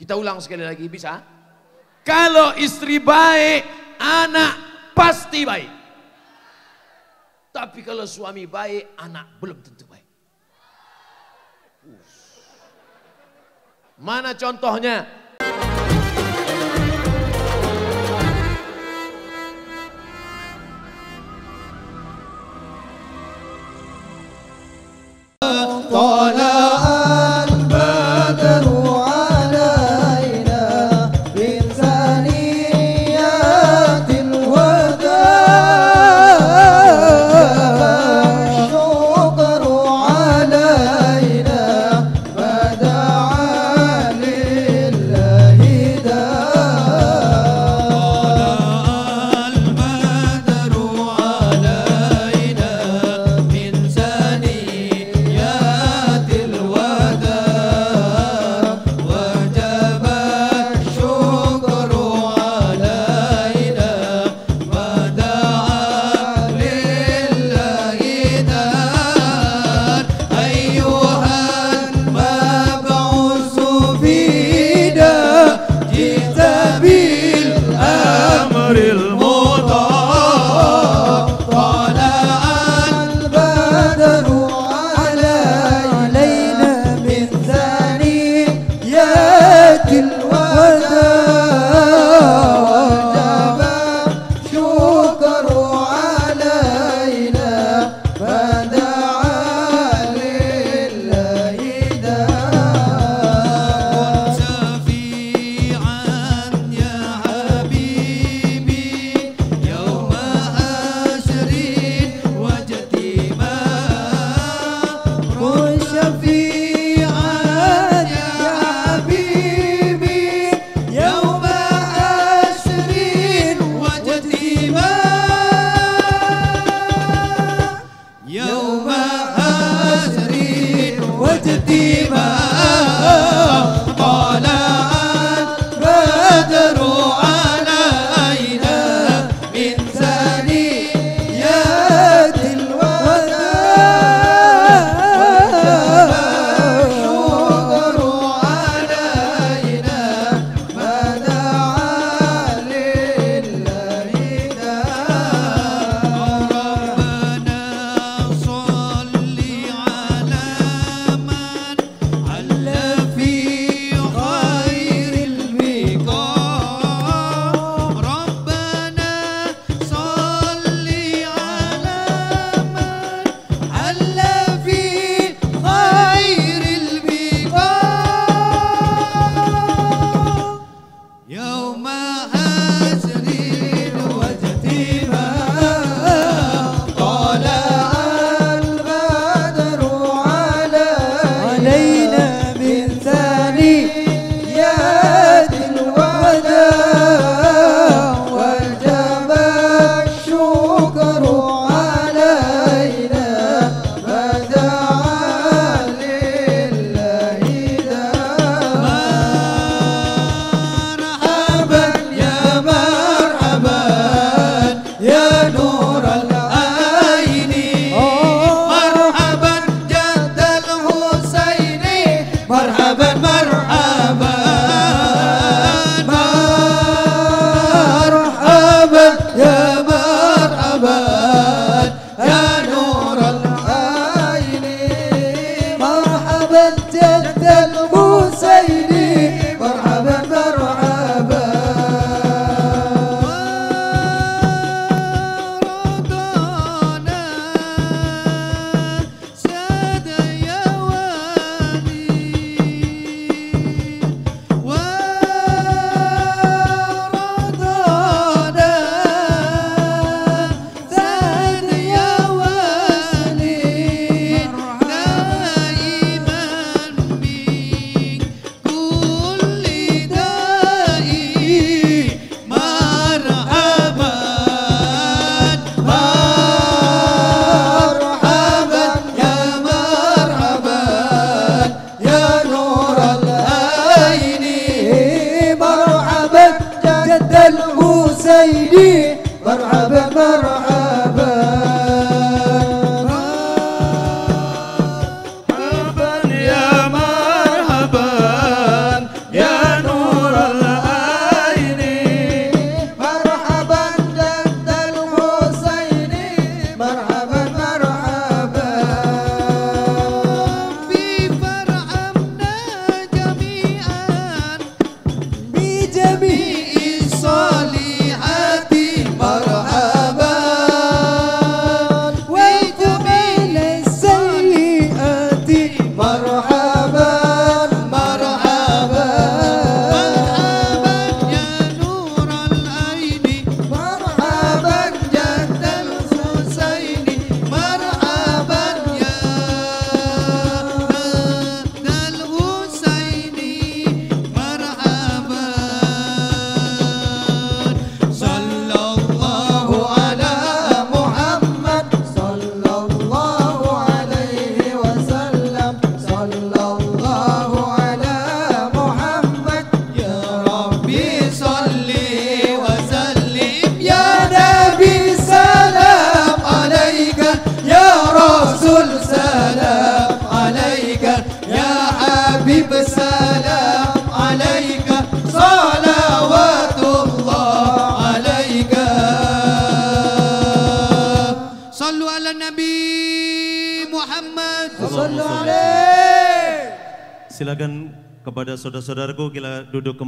Kita ulang sekali lagi bisa? Kalau istri baik, anak pasti baik. Tapi kalau suami baik, anak belum tentu baik. Uh. Mana contohnya? Oh,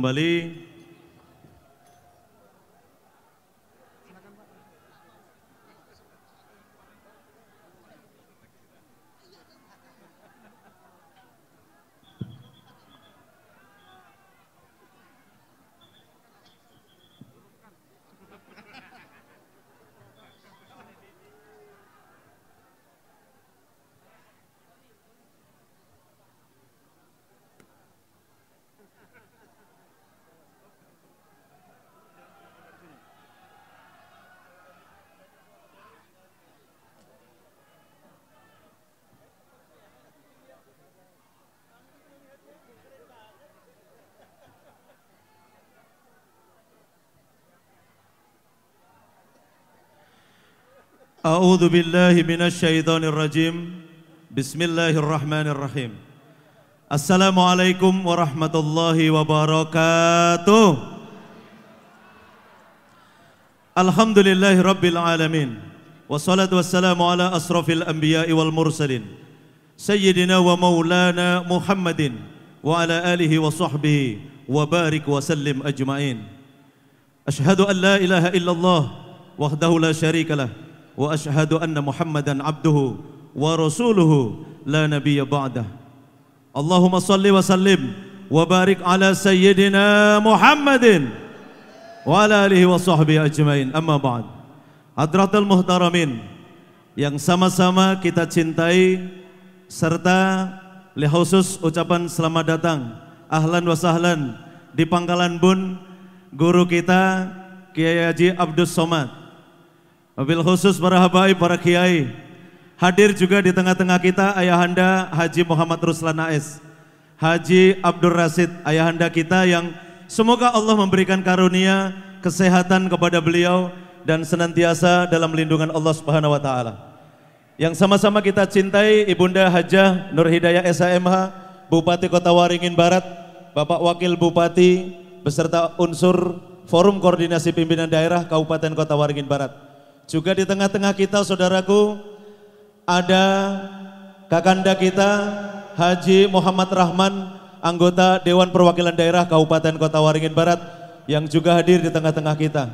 kembali أعوذ بالله من الشيطان الرجيم بسم الله الرحمن الرحيم السلام عليكم ورحمة الله وبركاته الحمد لله رب العالمين والصلاة والسلام على أشرف الأنبياء والمرسلين سيدنا ومولانا محمد وعلى آله وصحبه وبارك وسلم أجمعين أشهد أن لا إله إلا الله وحده لا شريك له وأشهد أن محمدا عبده ورسوله لا نبي بعده اللهم صل وسلم وبارك على سيدنا محمد وعلى آله وصحبه أجمعين أما بعد Hadratul Muhtaramin yang sama-sama kita cintai serta khusus ucapan selamat datang ahlan wa sahlan di Pangkalan Bun guru kita Kiai Haji Abdus Somad Mobil khusus para habaib, para kiai. Hadir juga di tengah-tengah kita Ayahanda Haji Muhammad Ruslan Naes. Haji Abdur Rasid, Ayahanda kita yang semoga Allah memberikan karunia, kesehatan kepada beliau dan senantiasa dalam lindungan Allah Subhanahu wa taala. Yang sama-sama kita cintai Ibunda Hajah Nur Hidayah SHMH, Bupati Kota Waringin Barat, Bapak Wakil Bupati beserta unsur Forum Koordinasi Pimpinan Daerah Kabupaten Kota Waringin Barat. Juga di tengah-tengah kita saudaraku ada kakanda kita Haji Muhammad Rahman anggota Dewan Perwakilan Daerah Kabupaten Kota Waringin Barat yang juga hadir di tengah-tengah kita.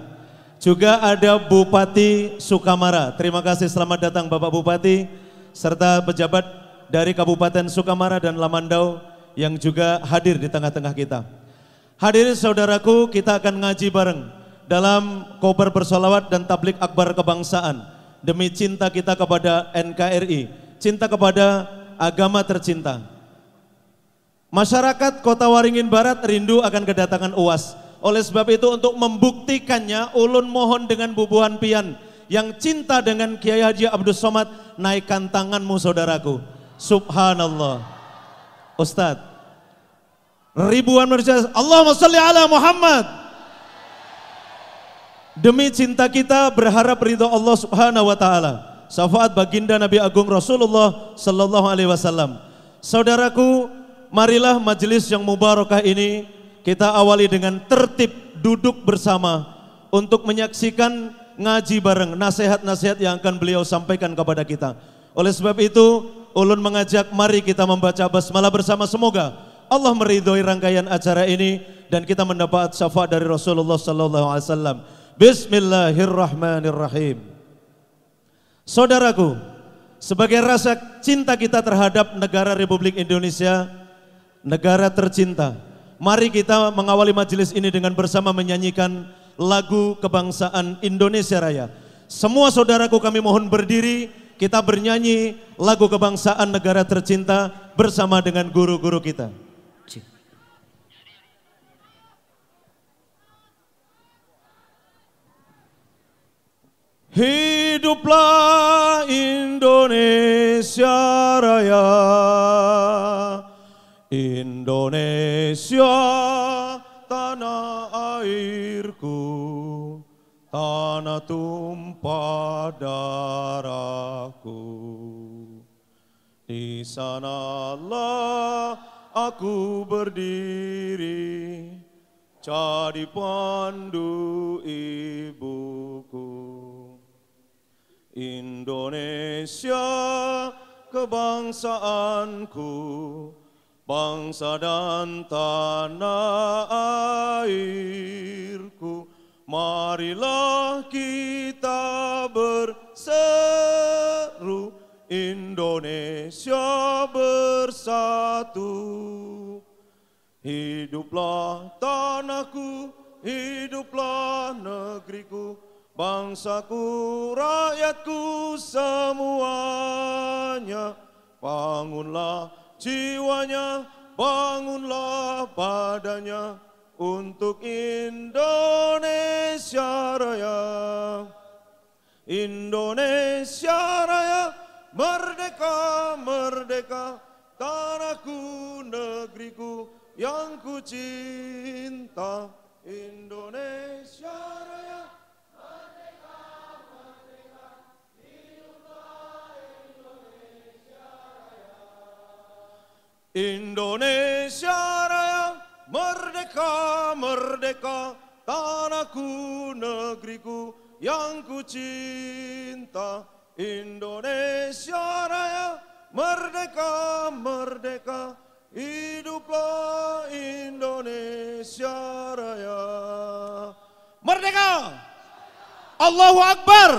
Juga ada Bupati Sukamara. Terima kasih selamat datang Bapak Bupati serta pejabat dari Kabupaten Sukamara dan Lamandau yang juga hadir di tengah-tengah kita. Hadirin saudaraku, kita akan ngaji bareng dalam koper bersolawat dan tablik akbar kebangsaan demi cinta kita kepada NKRI, cinta kepada agama tercinta. Masyarakat Kota Waringin Barat rindu akan kedatangan UAS. Oleh sebab itu untuk membuktikannya ulun mohon dengan bubuhan pian yang cinta dengan Kiai Haji Abdul Somad naikkan tanganmu saudaraku. Subhanallah. Ustadz, ribuan manusia, Allahumma salli ala Muhammad. Demi cinta kita berharap ridho Allah Subhanahu wa taala. Syafaat baginda Nabi Agung Rasulullah sallallahu alaihi wasallam. Saudaraku, marilah majelis yang mubarakah ini kita awali dengan tertib duduk bersama untuk menyaksikan ngaji bareng nasihat-nasihat yang akan beliau sampaikan kepada kita. Oleh sebab itu, ulun mengajak mari kita membaca basmalah bersama semoga Allah meridhoi rangkaian acara ini dan kita mendapat syafaat dari Rasulullah sallallahu alaihi wasallam. Bismillahirrahmanirrahim. Saudaraku, sebagai rasa cinta kita terhadap negara Republik Indonesia, negara tercinta, mari kita mengawali majelis ini dengan bersama menyanyikan lagu kebangsaan Indonesia Raya. Semua saudaraku kami mohon berdiri, kita bernyanyi lagu kebangsaan negara tercinta bersama dengan guru-guru kita. Hiduplah Indonesia Raya Indonesia tanah airku Tanah tumpah darahku Di sanalah aku berdiri Jadi pandu ibuku Indonesia kebangsaanku bangsa dan tanah airku marilah kita berseru Indonesia bersatu hiduplah tanahku hiduplah negeriku Bangsaku, rakyatku semuanya, bangunlah jiwanya, bangunlah badannya untuk Indonesia Raya. Indonesia Raya, merdeka, merdeka, tanahku, negeriku yang ku cinta. Indonesia Raya, Indonesia Raya merdeka merdeka tanahku negeriku yang ku cinta Indonesia Raya merdeka merdeka hiduplah Indonesia Raya merdeka Allahu Akbar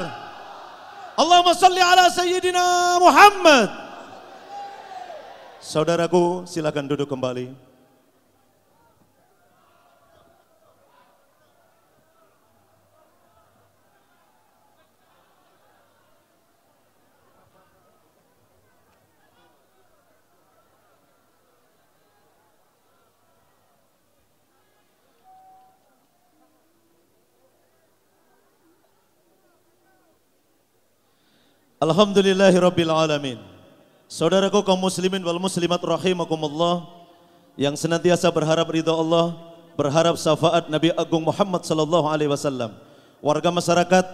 Allahumma salli ala sayyidina Muhammad Saudaraku, silakan duduk kembali. Alhamdulillahirabbil alamin. Saudaraku kaum muslimin wal muslimat rahimakumullah yang senantiasa berharap ridha Allah, berharap syafaat Nabi Agung Muhammad sallallahu alaihi wasallam. Warga masyarakat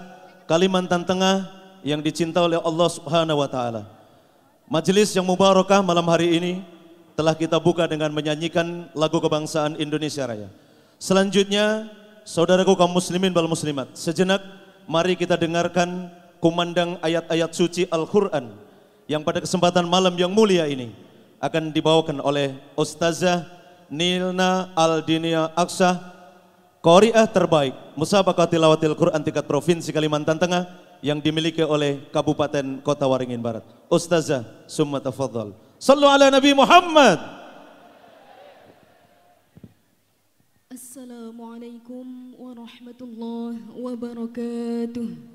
Kalimantan Tengah yang dicinta oleh Allah Subhanahu wa taala. Majelis yang mubarakah malam hari ini telah kita buka dengan menyanyikan lagu kebangsaan Indonesia Raya. Selanjutnya, saudaraku kaum muslimin wal muslimat, sejenak mari kita dengarkan kumandang ayat-ayat suci Al-Qur'an yang pada kesempatan malam yang mulia ini akan dibawakan oleh Ustazah Nilna Aldinia Aksa Koriah terbaik Musabakah Tilawatil Quran tingkat Provinsi Kalimantan Tengah yang dimiliki oleh Kabupaten Kota Waringin Barat. Ustazah, summa tafadhal. Sallu ala Nabi Muhammad. Assalamualaikum warahmatullahi wabarakatuh.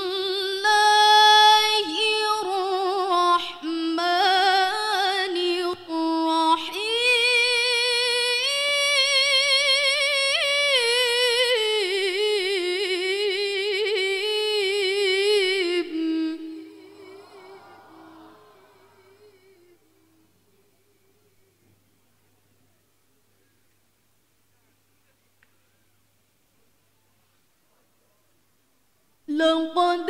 لقد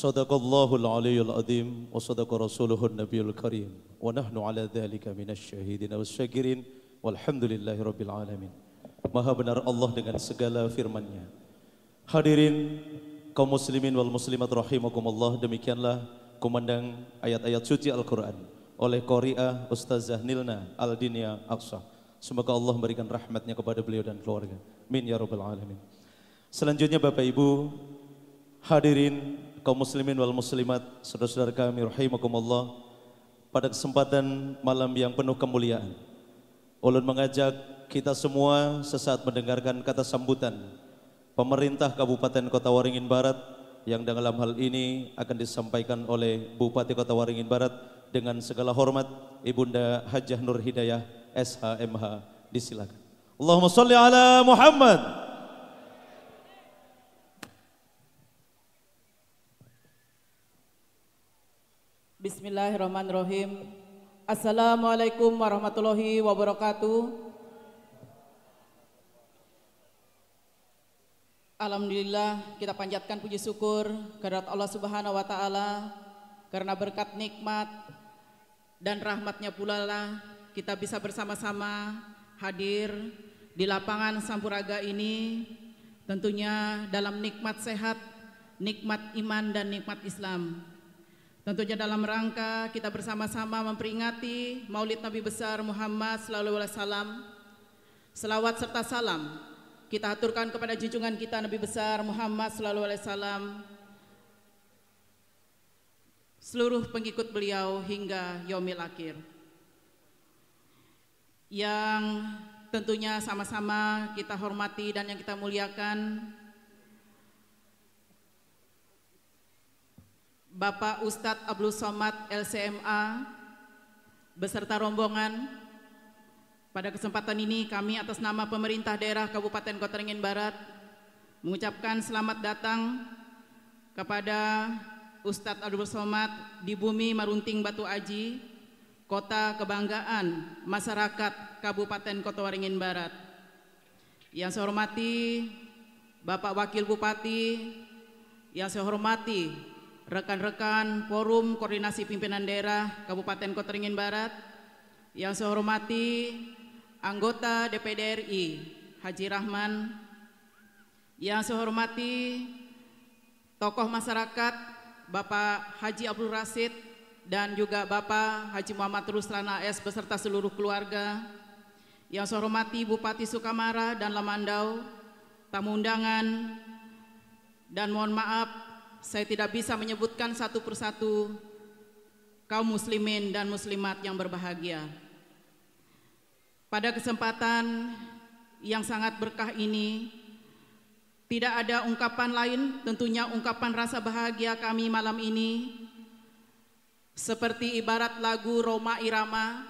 Sadaqallahul aliyul azim wa sadaqa rasuluhun nabiyul karim wa nahnu ala dhalika minasyahidin wa syakirin walhamdulillahi rabbil alamin. Maha benar Allah dengan segala firman-Nya. Hadirin kaum muslimin wal muslimat rahimakumullah demikianlah kumandang ayat-ayat suci Al-Qur'an oleh Qari'ah Ustazah Nilna Aldinia Aqsa. Semoga Allah memberikan rahmatnya kepada beliau dan keluarga. Min ya rabbal alamin. Selanjutnya Bapak Ibu, hadirin kaum muslimin wal muslimat, saudara-saudara kami rahimakumullah. Pada kesempatan malam yang penuh kemuliaan, ulun mengajak kita semua sesaat mendengarkan kata sambutan pemerintah Kabupaten Kota Waringin Barat yang dalam hal ini akan disampaikan oleh Bupati Kota Waringin Barat dengan segala hormat Ibunda Hajah Nur Hidayah SHMH. Disilakan. Allahumma salli ala Muhammad. Bismillahirrahmanirrahim. Assalamualaikum warahmatullahi wabarakatuh. Alhamdulillah kita panjatkan puji syukur kehadirat Allah Subhanahu wa taala karena berkat nikmat dan rahmatnya pula lah kita bisa bersama-sama hadir di lapangan Sampuraga ini tentunya dalam nikmat sehat, nikmat iman dan nikmat Islam. Tentunya dalam rangka kita bersama-sama memperingati Maulid Nabi besar Muhammad sallallahu alaihi wasallam. Selawat serta salam kita aturkan kepada junjungan kita Nabi besar Muhammad sallallahu alaihi wasallam. Seluruh pengikut beliau hingga yomil akhir. Yang tentunya sama-sama kita hormati dan yang kita muliakan Bapak Ustadz Abdul Somad LCMA beserta rombongan pada kesempatan ini kami atas nama pemerintah daerah Kabupaten Kota Ringin Barat mengucapkan selamat datang kepada Ustadz Abdul Somad di bumi Marunting Batu Aji, kota kebanggaan masyarakat Kabupaten Kota Waringin Barat. Yang saya hormati Bapak Wakil Bupati, yang saya hormati rekan-rekan Forum Koordinasi Pimpinan Daerah Kabupaten Kotringin Barat, yang saya hormati anggota DPD RI Haji Rahman, yang saya hormati tokoh masyarakat Bapak Haji Abdul Rasid dan juga Bapak Haji Muhammad Ruslan AS beserta seluruh keluarga, yang saya hormati Bupati Sukamara dan Lamandau, tamu undangan, dan mohon maaf saya tidak bisa menyebutkan satu persatu kaum muslimin dan muslimat yang berbahagia. Pada kesempatan yang sangat berkah ini, tidak ada ungkapan lain, tentunya ungkapan rasa bahagia kami malam ini, seperti ibarat lagu Roma Irama,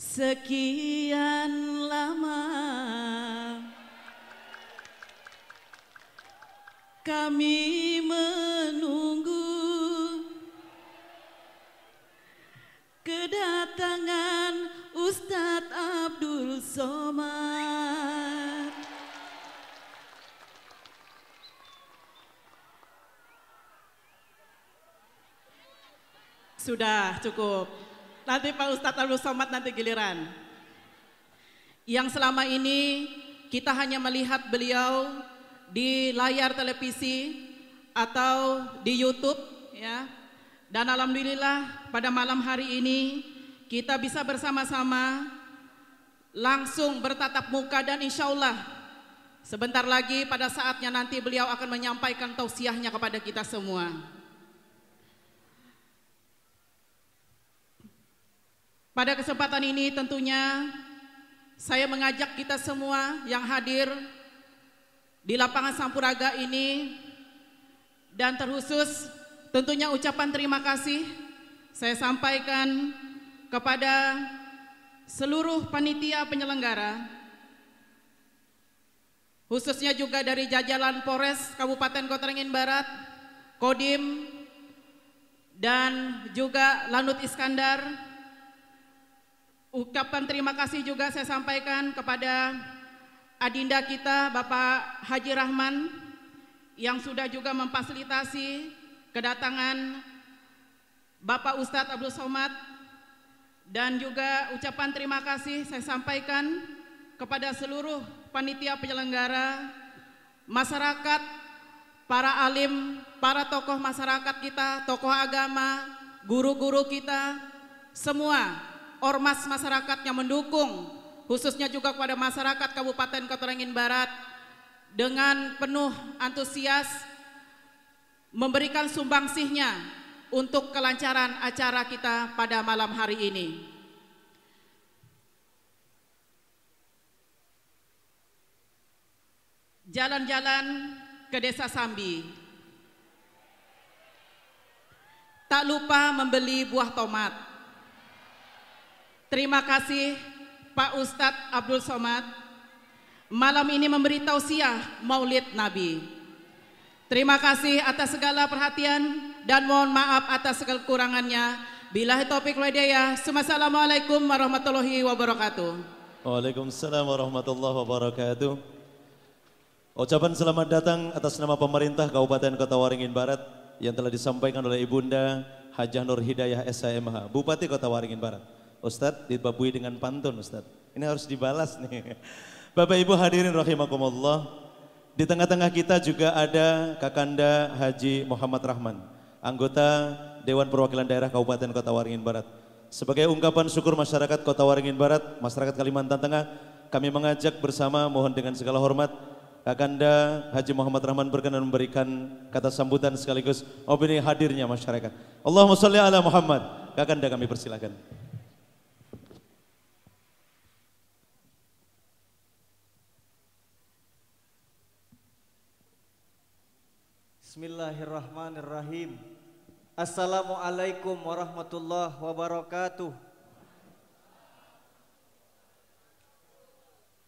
Sekian lama kami menunggu kedatangan Ustadz Abdul Somad. Sudah cukup. Nanti Pak Ustadz Abdul Somad nanti giliran. Yang selama ini kita hanya melihat beliau di layar televisi atau di YouTube ya. Dan alhamdulillah pada malam hari ini kita bisa bersama-sama langsung bertatap muka dan insya Allah sebentar lagi pada saatnya nanti beliau akan menyampaikan tausiahnya kepada kita semua. Pada kesempatan ini tentunya saya mengajak kita semua yang hadir di lapangan Sampuraga ini dan terkhusus tentunya ucapan terima kasih saya sampaikan kepada seluruh panitia penyelenggara khususnya juga dari jajalan Polres Kabupaten Kota Barat, Kodim, dan juga Lanut Iskandar. Ucapan terima kasih juga saya sampaikan kepada adinda kita Bapak Haji Rahman yang sudah juga memfasilitasi kedatangan Bapak Ustadz Abdul Somad dan juga ucapan terima kasih saya sampaikan kepada seluruh panitia penyelenggara, masyarakat, para alim, para tokoh masyarakat kita, tokoh agama, guru-guru kita, semua ormas masyarakat yang mendukung khususnya juga kepada masyarakat Kabupaten Kota Barat dengan penuh antusias memberikan sumbangsihnya untuk kelancaran acara kita pada malam hari ini. Jalan-jalan ke Desa Sambi. Tak lupa membeli buah tomat. Terima kasih Pak Ustadz Abdul Somad malam ini memberi tausiah Maulid Nabi. Terima kasih atas segala perhatian dan mohon maaf atas segala kekurangannya. Bila topik wadaya. Assalamualaikum warahmatullahi wabarakatuh. Waalaikumsalam warahmatullahi wabarakatuh. Ucapan selamat datang atas nama pemerintah Kabupaten Kota Waringin Barat yang telah disampaikan oleh Ibunda Hajah Nur Hidayah SHMH, Bupati Kota Waringin Barat. Ustadz dibabui dengan pantun Ustadz. Ini harus dibalas nih. Bapak Ibu hadirin rahimakumullah. Di tengah-tengah kita juga ada Kakanda Haji Muhammad Rahman, anggota Dewan Perwakilan Daerah Kabupaten Kota Waringin Barat. Sebagai ungkapan syukur masyarakat Kota Waringin Barat, masyarakat Kalimantan Tengah, kami mengajak bersama mohon dengan segala hormat Kakanda Haji Muhammad Rahman berkenan memberikan kata sambutan sekaligus opini hadirnya masyarakat. Allahumma sholli ala Muhammad. Kakanda kami persilakan. Bismillahirrahmanirrahim. Assalamualaikum warahmatullahi wabarakatuh.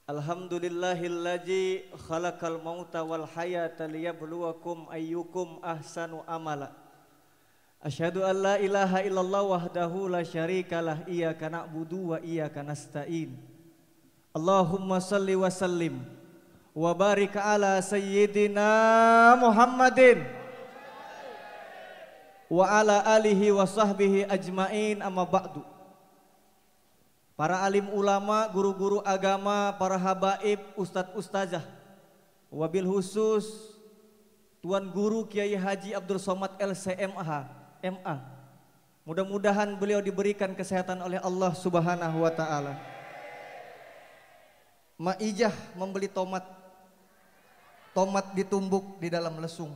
Alhamdulillahillazi khalaqal mauta wal hayata liyabluwakum ayyukum ahsanu amala. Asyhadu an la ilaha illallah wahdahu la syarikalah iyyaka na'budu wa iyyaka nasta'in. Allahumma salli wa sallim wa barik ala sayyidina Muhammadin wa ala alihi wa sahbihi ajmain amma ba'du Para alim ulama, guru-guru agama, para habaib, ustadz ustazah Wabil khusus Tuan Guru Kiai Haji Abdul Somad LCMH MA Mudah-mudahan beliau diberikan kesehatan oleh Allah Subhanahu wa taala. Maijah membeli tomat Tomat ditumbuk di dalam lesung.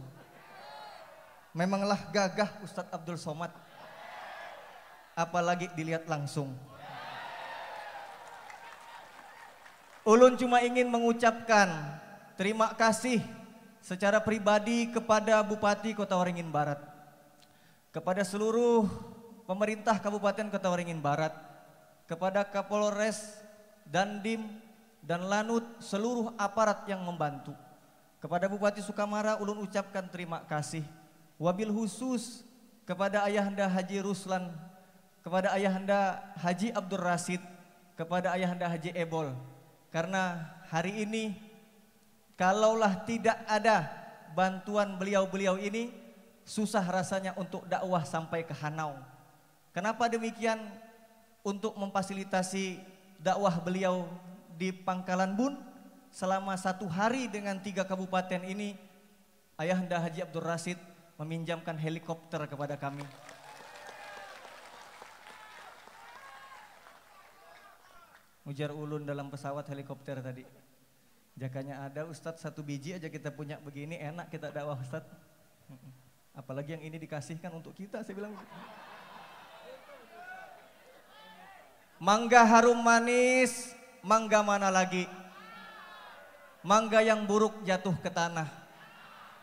Memanglah gagah Ustadz Abdul Somad. Apalagi dilihat langsung. Ulun cuma ingin mengucapkan terima kasih secara pribadi kepada Bupati Kota Waringin Barat. Kepada seluruh pemerintah Kabupaten Kota Waringin Barat. Kepada Kapolres, Dandim, dan Lanut seluruh aparat yang membantu. Kepada Bupati Sukamara ulun ucapkan terima kasih. Wabil khusus kepada Ayahanda Haji Ruslan, kepada Ayahanda Haji Abdul Rasid, kepada Ayahanda Haji Ebol. Karena hari ini kalaulah tidak ada bantuan beliau-beliau ini susah rasanya untuk dakwah sampai ke Hanau. Kenapa demikian? Untuk memfasilitasi dakwah beliau di Pangkalan Bun selama satu hari dengan tiga kabupaten ini, Ayahanda Haji Abdul Rasid meminjamkan helikopter kepada kami. Ujar ulun dalam pesawat helikopter tadi. Jakanya ada Ustadz satu biji aja kita punya begini enak kita dakwah Ustadz. Apalagi yang ini dikasihkan untuk kita saya bilang. Mangga harum manis, mangga mana lagi? mangga yang buruk jatuh ke tanah.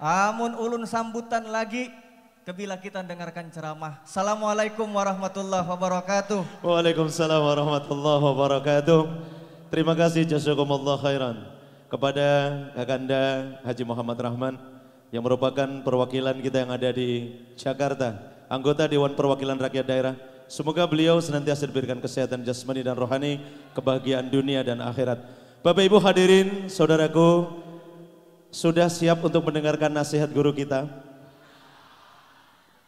Amun ulun sambutan lagi kebila kita dengarkan ceramah. Assalamualaikum warahmatullahi wabarakatuh. Waalaikumsalam warahmatullahi wabarakatuh. Terima kasih jazakumullah khairan kepada Kakanda Haji Muhammad Rahman yang merupakan perwakilan kita yang ada di Jakarta, anggota Dewan Perwakilan Rakyat Daerah. Semoga beliau senantiasa diberikan kesehatan jasmani dan rohani, kebahagiaan dunia dan akhirat. Bapak Ibu hadirin, saudaraku, sudah siap untuk mendengarkan nasihat guru kita?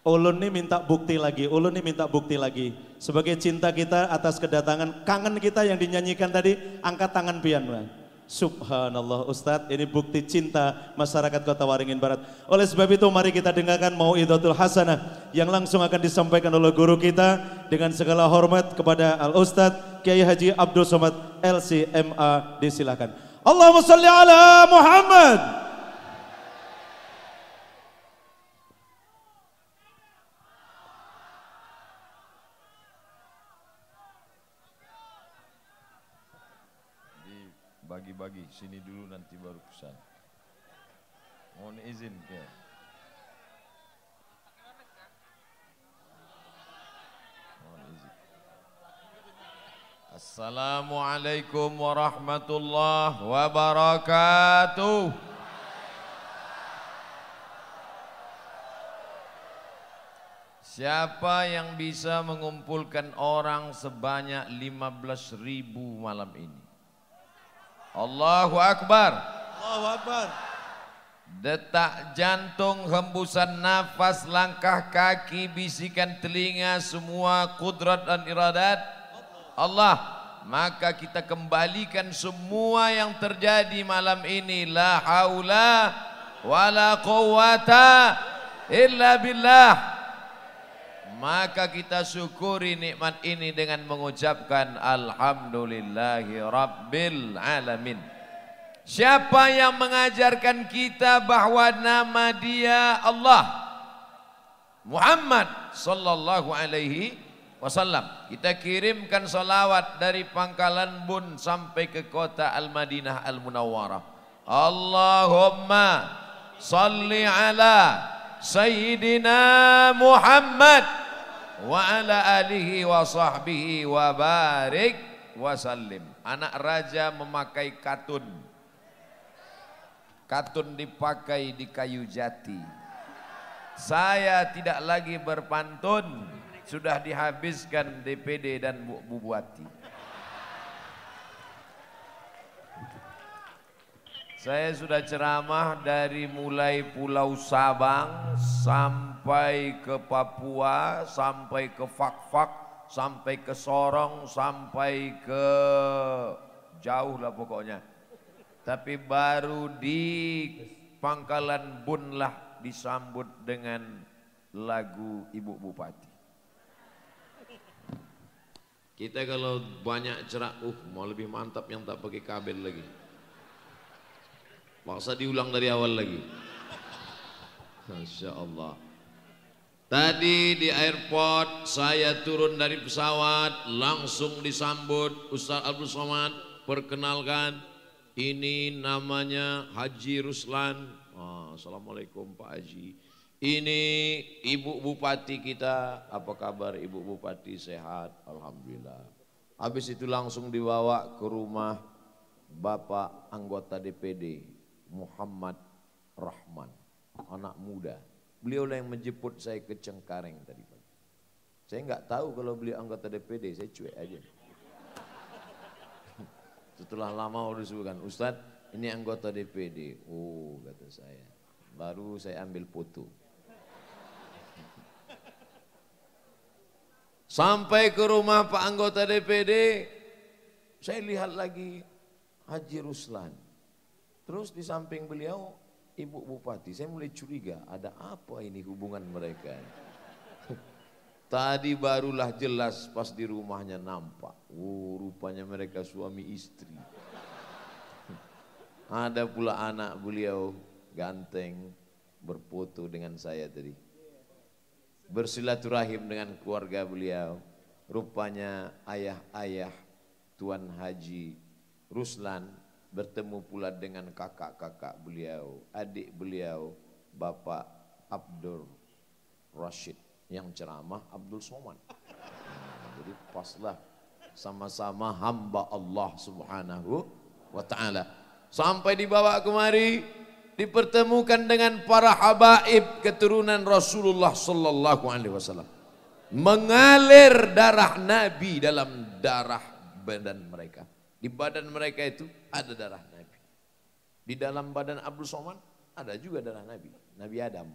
Ulun nih minta bukti lagi, Ulun nih minta bukti lagi. Sebagai cinta kita atas kedatangan kangen kita yang dinyanyikan tadi, angkat tangan pian, Bang. Subhanallah Ustadz, ini bukti cinta masyarakat Kota Waringin Barat. Oleh sebab itu mari kita dengarkan Mau'idatul Hasanah yang langsung akan disampaikan oleh guru kita dengan segala hormat kepada Al Ustadz Kiai Haji Abdul Somad LCMA. Disilakan. Allahumma salli ala Muhammad. sini dulu nanti baru ke sana. Mohon izin ke. Mohon izin. Assalamualaikum warahmatullahi wabarakatuh. Siapa yang bisa mengumpulkan orang sebanyak 15 ribu malam ini? Allahu Akbar. Allahu Akbar. Detak jantung, hembusan nafas, langkah kaki, bisikan telinga, semua kudrat dan iradat Allah. Maka kita kembalikan semua yang terjadi malam ini. La haula wala quwata illa billah. Maka kita syukuri nikmat ini dengan mengucapkan Alhamdulillahi Rabbil Alamin. Siapa yang mengajarkan kita bahwa nama dia Allah? Muhammad Sallallahu Alaihi Wasallam. Kita kirimkan salawat dari pangkalan Bun sampai ke kota Al-Madinah Al-Munawwarah. Allahumma salli ala Sayyidina Muhammad wa ala alihi wa sahbihi wa barik wa salim. Anak raja memakai katun. Katun dipakai di kayu jati. Saya tidak lagi berpantun, sudah dihabiskan DPD dan Bu Bupati. Saya sudah ceramah dari mulai Pulau Sabang sampai ke Papua, sampai ke Fak-Fak, sampai ke Sorong, sampai ke jauh lah pokoknya. Tapi baru di Pangkalan Bunlah disambut dengan lagu Ibu Bupati. Kita kalau banyak cerak, uh mau lebih mantap yang tak pakai kabel lagi. Maksa diulang dari awal lagi. Masya Allah. Tadi di airport saya turun dari pesawat langsung disambut Ustaz Abdul Somad perkenalkan ini namanya Haji Ruslan. Oh, Assalamualaikum Pak Haji. Ini Ibu Bupati kita, apa kabar Ibu Bupati sehat? Alhamdulillah. Habis itu langsung dibawa ke rumah Bapak anggota DPD Muhammad Rahman, anak muda. Beliau yang menjemput saya ke Cengkareng tadi pagi. Saya nggak tahu kalau beliau anggota DPD, saya cuek aja. Setelah lama harus bukan Ustadz ini anggota DPD. Oh kata saya, baru saya ambil foto. Sampai ke rumah Pak anggota DPD, saya lihat lagi Haji Ruslan. Terus di samping beliau ibu bupati, saya mulai curiga ada apa ini hubungan mereka. Tadi barulah jelas pas di rumahnya nampak. Oh, rupanya mereka suami istri. Ada pula anak beliau ganteng berfoto dengan saya tadi. Bersilaturahim dengan keluarga beliau. Rupanya ayah-ayah Tuan Haji Ruslan bertemu pula dengan kakak-kakak beliau, adik beliau, Bapak Abdul Rashid yang ceramah Abdul Somad. Nah, jadi paslah sama-sama hamba Allah Subhanahu wa taala. Sampai dibawa kemari dipertemukan dengan para habaib keturunan Rasulullah sallallahu alaihi wasallam. Mengalir darah Nabi dalam darah badan mereka. Di badan mereka itu ada darah Nabi. Di dalam badan Abdul Somad ada juga darah Nabi, Nabi Adam.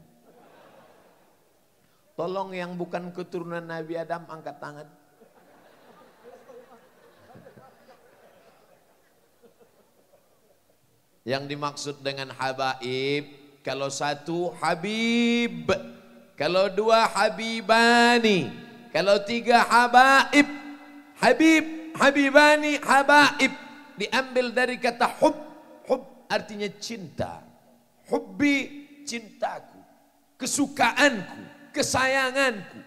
Tolong yang bukan keturunan Nabi Adam angkat tangan. Yang dimaksud dengan habaib, kalau satu habib, kalau dua habibani, kalau tiga habaib, habib habibani habaib diambil dari kata hub hub artinya cinta hubbi cintaku kesukaanku kesayanganku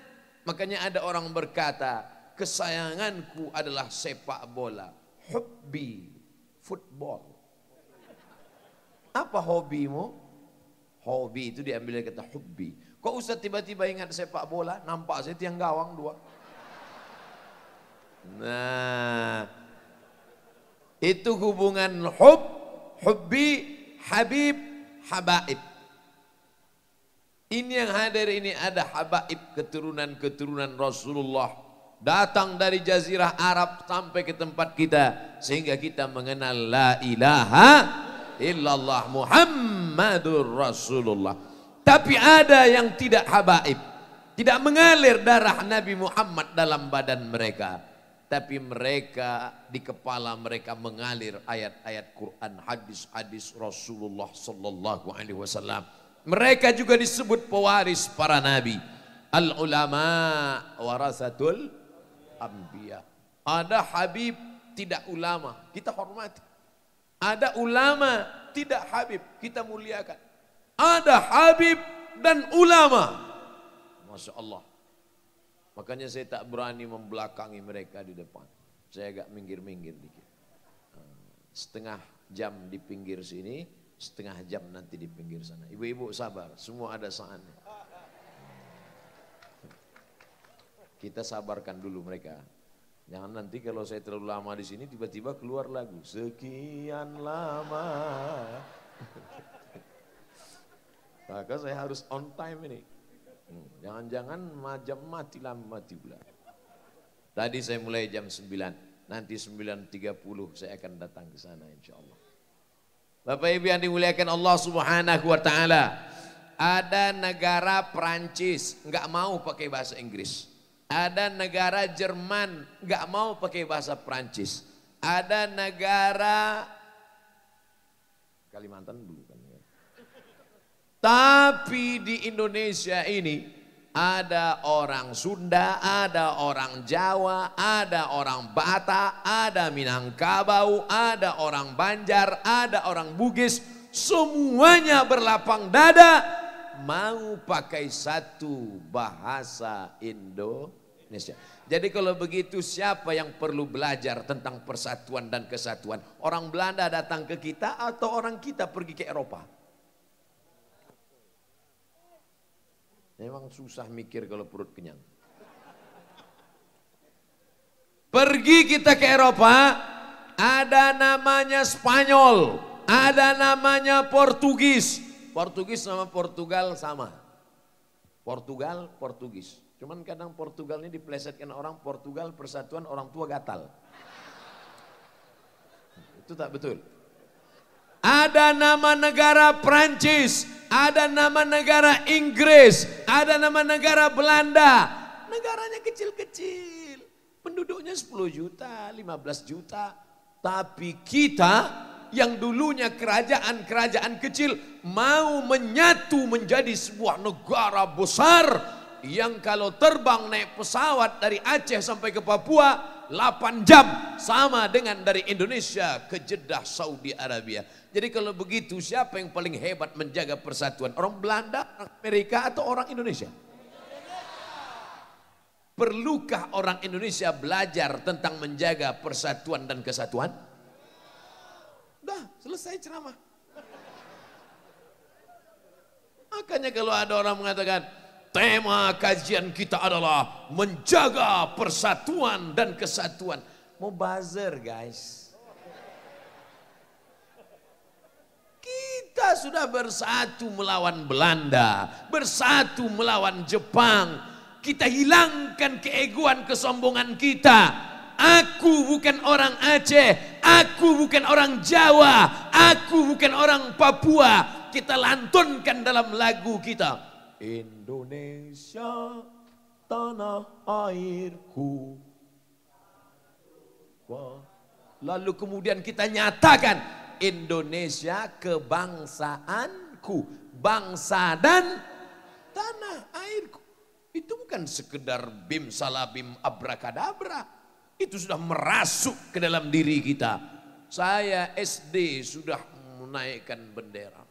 makanya ada orang berkata kesayanganku adalah sepak bola hubbi football apa hobimu hobi itu diambil dari kata hubbi kok Ustaz tiba-tiba ingat sepak bola nampak saya tiang gawang dua Nah, itu hubungan hub, hubbi, habib, habaib. Ini yang hadir ini ada habaib keturunan-keturunan Rasulullah datang dari jazirah Arab sampai ke tempat kita sehingga kita mengenal la ilaha illallah Muhammadur Rasulullah. Tapi ada yang tidak habaib, tidak mengalir darah Nabi Muhammad dalam badan mereka tapi mereka di kepala mereka mengalir ayat-ayat Quran, hadis-hadis Rasulullah sallallahu alaihi wasallam. Mereka juga disebut pewaris para nabi. Al ulama warasatul anbiya. Ada habib tidak ulama, kita hormati. Ada ulama tidak habib, kita muliakan. Ada habib dan ulama. Masya Allah. Makanya saya tak berani membelakangi mereka di depan. Saya agak minggir-minggir dikit. Eh, setengah jam di pinggir sini, setengah jam nanti di pinggir sana. Ibu-ibu sabar, semua ada saatnya. Kita sabarkan dulu mereka. Jangan nanti kalau saya terlalu lama di sini tiba-tiba keluar lagu sekian lama. Maka saya harus on time ini. Anu, jangan-jangan majam mati lama mati pula. Tadi saya mulai jam 9. Nanti 9.30 saya akan datang ke sana insya Allah. Bapak Ibu yang dimuliakan Allah subhanahu wa ta'ala. Ada negara Perancis nggak mau pakai bahasa Inggris. Ada negara Jerman nggak mau pakai bahasa Perancis. Ada negara Kalimantan dulu. Tapi di Indonesia ini ada orang Sunda, ada orang Jawa, ada orang Batak, ada Minangkabau, ada orang Banjar, ada orang Bugis. Semuanya berlapang dada mau pakai satu bahasa Indonesia. Jadi kalau begitu siapa yang perlu belajar tentang persatuan dan kesatuan? Orang Belanda datang ke kita atau orang kita pergi ke Eropa? Memang susah mikir kalau perut kenyang. Pergi kita ke Eropa, ada namanya Spanyol, ada namanya Portugis. Portugis sama Portugal sama. Portugal, Portugis. Cuman kadang Portugal ini diplesetkan orang Portugal persatuan orang tua gatal. Itu tak betul. Ada nama negara Prancis, ada nama negara Inggris, ada nama negara Belanda. Negaranya kecil-kecil. Penduduknya 10 juta, 15 juta. Tapi kita yang dulunya kerajaan-kerajaan kecil mau menyatu menjadi sebuah negara besar yang kalau terbang naik pesawat dari Aceh sampai ke Papua 8 jam sama dengan dari Indonesia ke Jeddah Saudi Arabia. Jadi kalau begitu siapa yang paling hebat menjaga persatuan? Orang Belanda, orang Amerika atau orang Indonesia? Perlukah orang Indonesia belajar tentang menjaga persatuan dan kesatuan? Dah, selesai ceramah. Makanya kalau ada orang mengatakan, tema kajian kita adalah menjaga persatuan dan kesatuan. Mau buzzer guys. Kita sudah bersatu melawan Belanda, bersatu melawan Jepang. Kita hilangkan keegoan kesombongan kita. Aku bukan orang Aceh, aku bukan orang Jawa, aku bukan orang Papua. Kita lantunkan dalam lagu kita. Indonesia tanah airku. Lalu kemudian kita nyatakan Indonesia kebangsaanku, bangsa dan tanah airku. Itu bukan sekedar bim salabim abrakadabra. Itu sudah merasuk ke dalam diri kita. Saya SD sudah menaikkan bendera.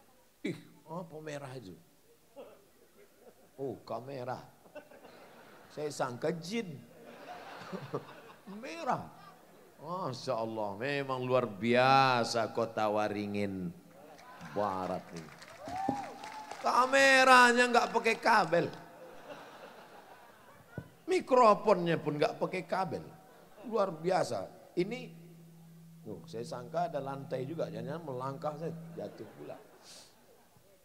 Ih, apa merah itu? Oh, kamera. Saya sangka jin. merah. Masya Allah, memang luar biasa kota Waringin. Barat ini. Kameranya nggak pakai kabel. Mikrofonnya pun nggak pakai kabel. Luar biasa. Ini, tuh, saya sangka ada lantai juga. Jangan melangkah saya jatuh pula.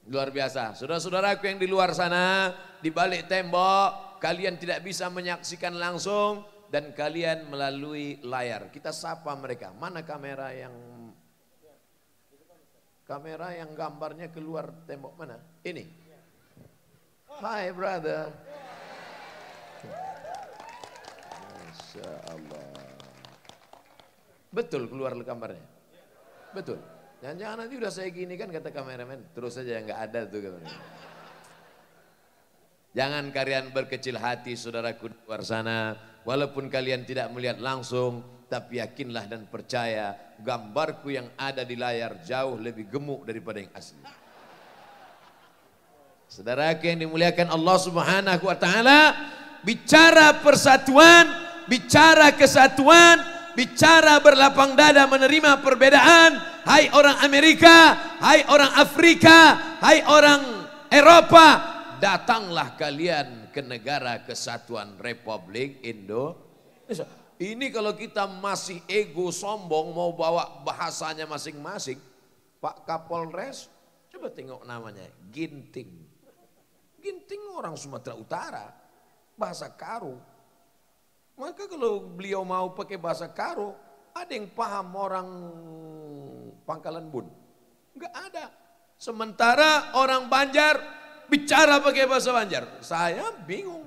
Luar biasa. Saudara-saudaraku yang di luar sana, di balik tembok, kalian tidak bisa menyaksikan langsung, dan kalian melalui layar. Kita sapa mereka. Mana kamera yang kamera yang gambarnya keluar tembok mana? Ini. Hi brother. Masya Allah. Betul keluar gambarnya. Betul. Jangan-jangan nanti udah saya gini kan kata kameramen. Terus saja nggak ada tuh katanya. Jangan kalian berkecil hati saudaraku di luar sana. Walaupun kalian tidak melihat langsung, tapi yakinlah dan percaya gambarku yang ada di layar jauh lebih gemuk daripada yang asli. Saudara yang dimuliakan Allah Subhanahu wa taala, bicara persatuan, bicara kesatuan, bicara berlapang dada menerima perbedaan. Hai orang Amerika, hai orang Afrika, hai orang Eropa, datanglah kalian ke negara kesatuan Republik Indo. Ini kalau kita masih ego sombong mau bawa bahasanya masing-masing, Pak Kapolres coba tengok namanya Ginting. Ginting orang Sumatera Utara, bahasa Karo. Maka kalau beliau mau pakai bahasa Karo, ada yang paham orang Pangkalan Bun? Enggak ada. Sementara orang Banjar bicara pakai bahasa Banjar. Saya bingung.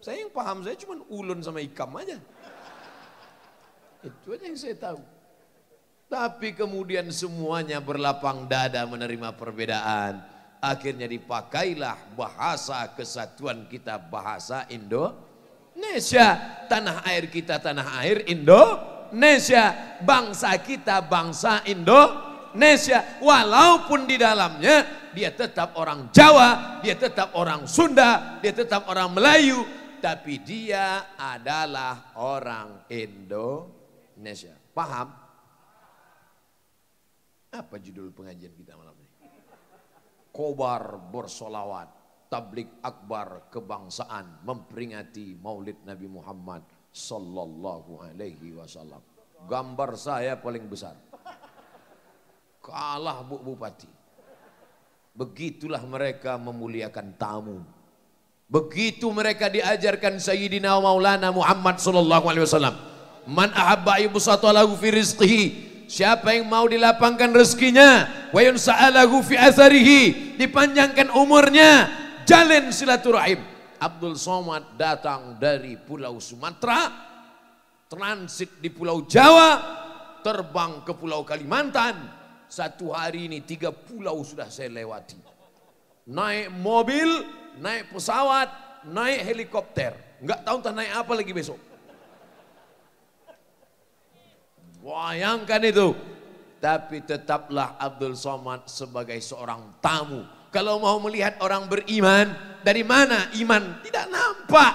Saya yang paham saya cuma ulun sama ikam aja. Itu aja yang saya tahu. Tapi kemudian semuanya berlapang dada menerima perbedaan. Akhirnya dipakailah bahasa kesatuan kita bahasa Indo Indonesia. Tanah air kita tanah air Indo Indonesia. Bangsa kita bangsa Indo Indonesia. Walaupun di dalamnya dia tetap orang Jawa, dia tetap orang Sunda, dia tetap orang Melayu, tapi dia adalah orang Indonesia. Paham? Apa judul pengajian kita malam ini? Kobar bersolawat, tablik akbar kebangsaan, memperingati maulid Nabi Muhammad Sallallahu Alaihi Wasallam. Gambar saya paling besar. Kalah Bu Bupati. Begitulah mereka memuliakan tamu. Begitu mereka diajarkan Sayyidina Maulana Muhammad sallallahu alaihi wasallam. Man ahabba yubsatu lahu fi rizqihi. Siapa yang mau dilapangkan rezekinya, wa yunsa'alahu fi atharihi, dipanjangkan umurnya, jalin silaturahim. Abdul Somad datang dari Pulau Sumatera, transit di Pulau Jawa, terbang ke Pulau Kalimantan, satu hari ini tiga pulau sudah saya lewati. Naik mobil, naik pesawat, naik helikopter. Enggak tahu entah naik apa lagi besok. Bayangkan itu. Tapi tetaplah Abdul Somad sebagai seorang tamu. Kalau mau melihat orang beriman, dari mana iman? Tidak nampak.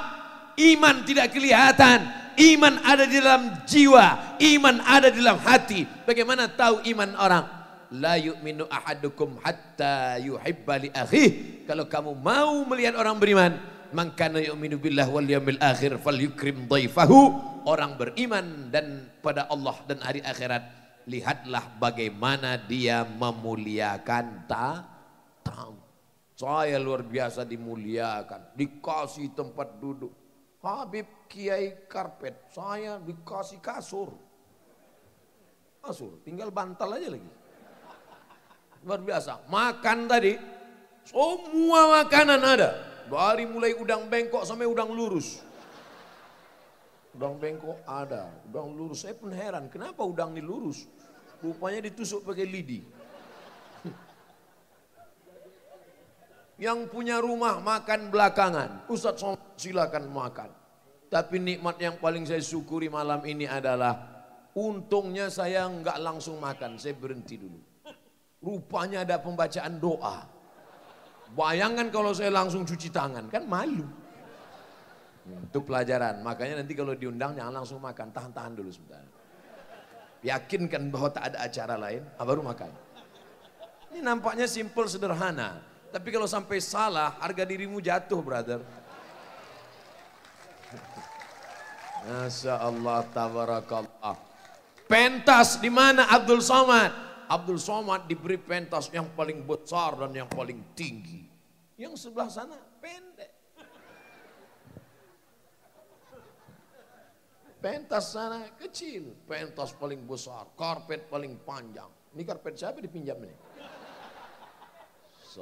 Iman tidak kelihatan iman ada di dalam jiwa, iman ada di dalam hati. Bagaimana tahu iman orang? la yu'minu ahadukum hatta yuhibba li akhih. Kalau kamu mau melihat orang beriman, maka yu'minu billah wal yawmil akhir fal yukrim dhaifahu. Orang beriman dan pada Allah dan hari akhirat, lihatlah bagaimana dia memuliakan ta tamu. Saya luar biasa dimuliakan, dikasih tempat duduk. Habib Kiai karpet, saya dikasih kasur. Kasur, tinggal bantal aja lagi luar biasa. Makan tadi, semua makanan ada. Dari mulai udang bengkok sampai udang lurus. Udang bengkok ada, udang lurus. Saya pun heran, kenapa udang ini lurus? Rupanya ditusuk pakai lidi. Yang punya rumah makan belakangan. Ustadz silakan makan. Tapi nikmat yang paling saya syukuri malam ini adalah untungnya saya nggak langsung makan, saya berhenti dulu. Rupanya ada pembacaan doa. Bayangkan kalau saya langsung cuci tangan, kan malu. Untuk pelajaran, makanya nanti kalau diundang jangan langsung makan, tahan-tahan dulu sebentar. Yakinkan bahwa tak ada acara lain, ah, baru makan. Ini nampaknya simpel sederhana, tapi kalau sampai salah harga dirimu jatuh brother. Masya Allah, tabarakallah. Pentas di mana Abdul Somad? Abdul Somad diberi pentas yang paling besar dan yang paling tinggi. Yang sebelah sana pendek. Pentas sana kecil, pentas paling besar, karpet paling panjang. Ini karpet siapa dipinjam ini?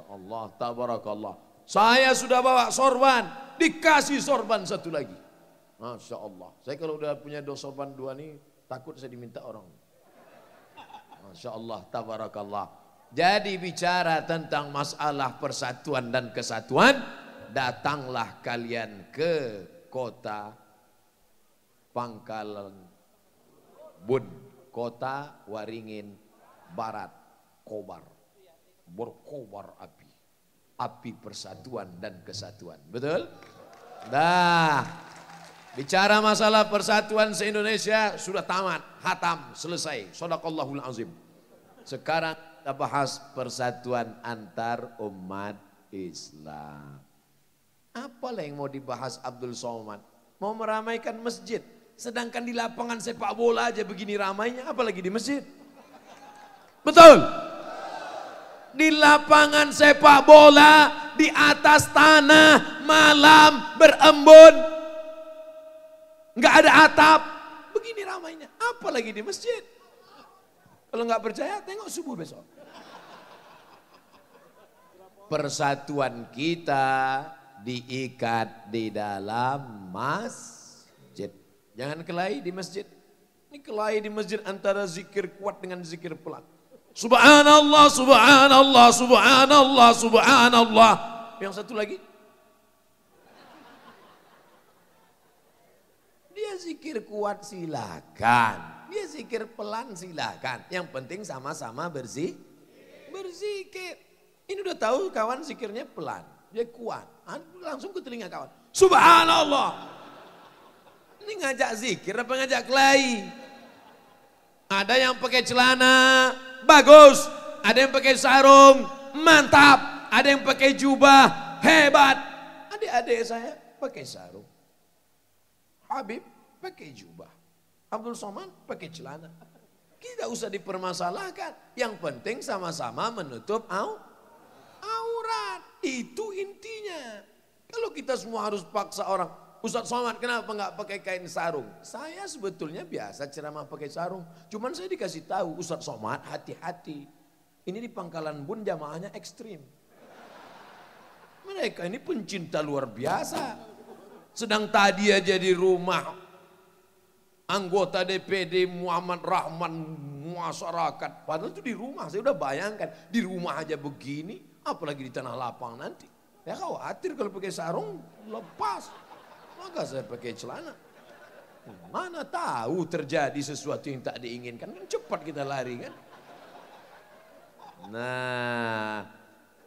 Allah tabarakallah. Saya sudah bawa sorban, dikasih sorban satu lagi. Masya Allah. Saya kalau udah punya dua sorban dua nih, takut saya diminta orang. Masya Allah, tabarakallah. Jadi bicara tentang masalah persatuan dan kesatuan, datanglah kalian ke kota Pangkalan Bun, kota Waringin Barat, Kobar. Berkobar api. Api persatuan dan kesatuan. Betul? Nah, bicara masalah persatuan se-Indonesia sudah tamat, hatam, selesai. Sadaqallahul azim. Sekarang kita bahas persatuan antar umat Islam. Apa yang mau dibahas Abdul Somad? Mau meramaikan masjid. Sedangkan di lapangan sepak bola aja begini ramainya, apalagi di masjid. Betul? Di lapangan sepak bola, di atas tanah, malam, berembun. Nggak ada atap. Begini ramainya, apalagi di masjid. Kalau nggak percaya tengok subuh besok. Persatuan kita diikat di dalam masjid. Jangan kelahi di masjid. Ini kelahi di masjid antara zikir kuat dengan zikir pelak Subhanallah, subhanallah, subhanallah, subhanallah. Yang satu lagi. Dia zikir kuat silakan. Dia zikir pelan silahkan. Yang penting sama-sama bersih. Berzikir. Ini udah tahu kawan zikirnya pelan. Dia kuat. Ah, langsung ke telinga kawan. Subhanallah. Ini ngajak zikir apa ngajak kelahi? Ada yang pakai celana, bagus. Ada yang pakai sarung, mantap. Ada yang pakai jubah, hebat. Adik-adik saya pakai sarung. Habib pakai jubah. Abdul Somad pakai celana. Tidak usah dipermasalahkan. Yang penting sama-sama menutup au aurat. Itu intinya. Kalau kita semua harus paksa orang, Ustaz Somad kenapa nggak pakai kain sarung? Saya sebetulnya biasa ceramah pakai sarung. Cuman saya dikasih tahu Ustaz Somad hati-hati. Ini di pangkalan bun jamaahnya ekstrim. Mereka ini pencinta luar biasa. Sedang tadi aja di rumah anggota DPD Muhammad Rahman masyarakat. Padahal itu di rumah, saya udah bayangkan. Di rumah aja begini, apalagi di tanah lapang nanti. Ya kau khawatir kalau pakai sarung lepas. Maka saya pakai celana. Mana tahu terjadi sesuatu yang tak diinginkan. Kan cepat kita lari kan. Nah,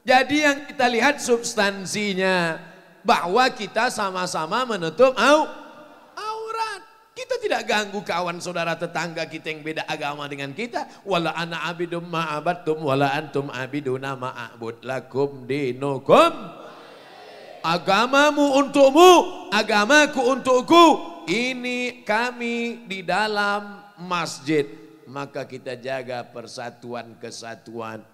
jadi yang kita lihat substansinya bahwa kita sama-sama menutup au kita tidak ganggu kawan saudara tetangga kita yang beda agama dengan kita. Wala ana abidum ma'abattum wala antum abiduna ma'abud lakum dinukum. Agamamu untukmu, agamaku untukku. Ini kami di dalam masjid. Maka kita jaga persatuan kesatuan.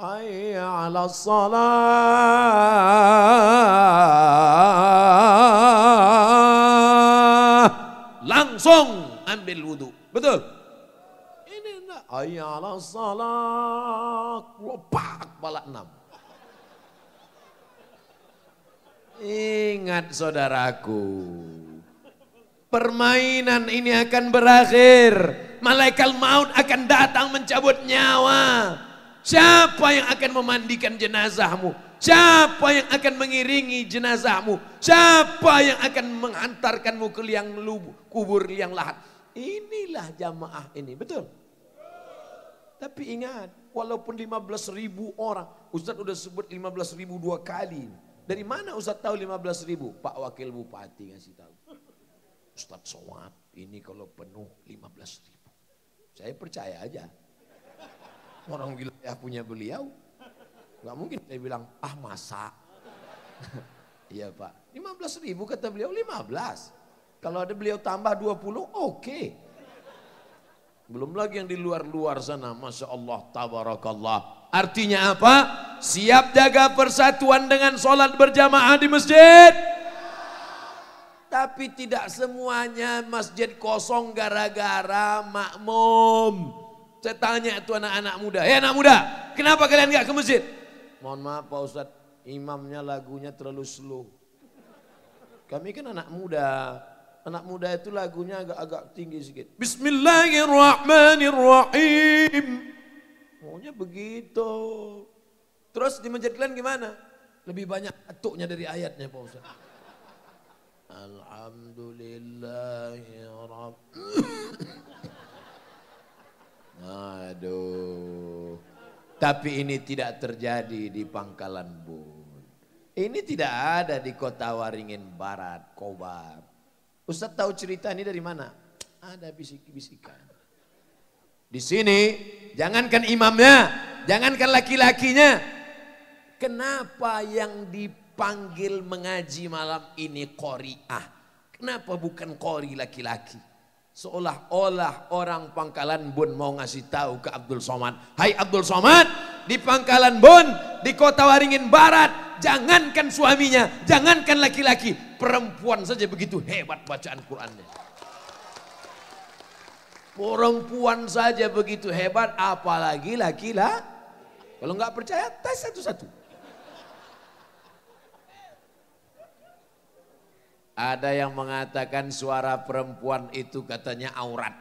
Ayy ala salat langsung ambil wudhu. Betul? Ini enggak. Ayala salak. Lopak pala enam. Ingat saudaraku. Permainan ini akan berakhir. Malaikat maut akan datang mencabut nyawa. Siapa yang akan memandikan jenazahmu? Siapa yang akan mengiringi jenazahmu? Siapa yang akan menghantarkanmu ke liang lubu, kubur liang lahat? Inilah jamaah ini, betul? Tapi ingat, walaupun 15 ribu orang, Ustadz udah sebut 15 ribu dua kali. Dari mana Ustadz tahu 15 ribu? Pak Wakil Bupati ngasih tahu. Ustadz Soat, ini kalau penuh 15 ribu. Saya percaya aja. Orang wilayah punya beliau, Gak mungkin saya bilang, ah masa. Iya pak, 15 ribu kata beliau 15. Kalau ada beliau tambah 20, oke. Okay. Belum lagi yang di luar-luar sana, Masya Allah, Tabarakallah. Artinya apa? Siap jaga persatuan dengan sholat berjamaah di masjid. Tapi tidak semuanya masjid kosong gara-gara makmum. Saya tanya itu anak-anak muda. Ya anak muda, kenapa kalian gak ke masjid? Mohon maaf Pak Ustadz, imamnya lagunya terlalu slow. Kami kan anak muda. Anak muda itu lagunya agak-agak tinggi sedikit. Bismillahirrahmanirrahim. Maunya begitu. Terus di masjid kalian gimana? Lebih banyak atuknya dari ayatnya Pak Ustaz. Alhamdulillahirrahmanirrahim. Aduh. Tapi ini tidak terjadi di Pangkalan Bun. Ini tidak ada di kota Waringin Barat, Kobar. Ustadz tahu cerita ini dari mana? Ada bisik-bisikan. Di sini jangankan imamnya, jangankan laki-lakinya. Kenapa yang dipanggil mengaji malam ini koriah? Kenapa bukan kori laki-laki? Seolah-olah orang pangkalan bun mau ngasih tahu ke Abdul Somad. Hai Abdul Somad, di pangkalan bun, di kota Waringin Barat, jangankan suaminya, jangankan laki-laki, perempuan saja begitu hebat bacaan Qurannya. Perempuan saja begitu hebat, apalagi laki-laki. Kalau nggak percaya, tes satu-satu. Ada yang mengatakan suara perempuan itu katanya aurat.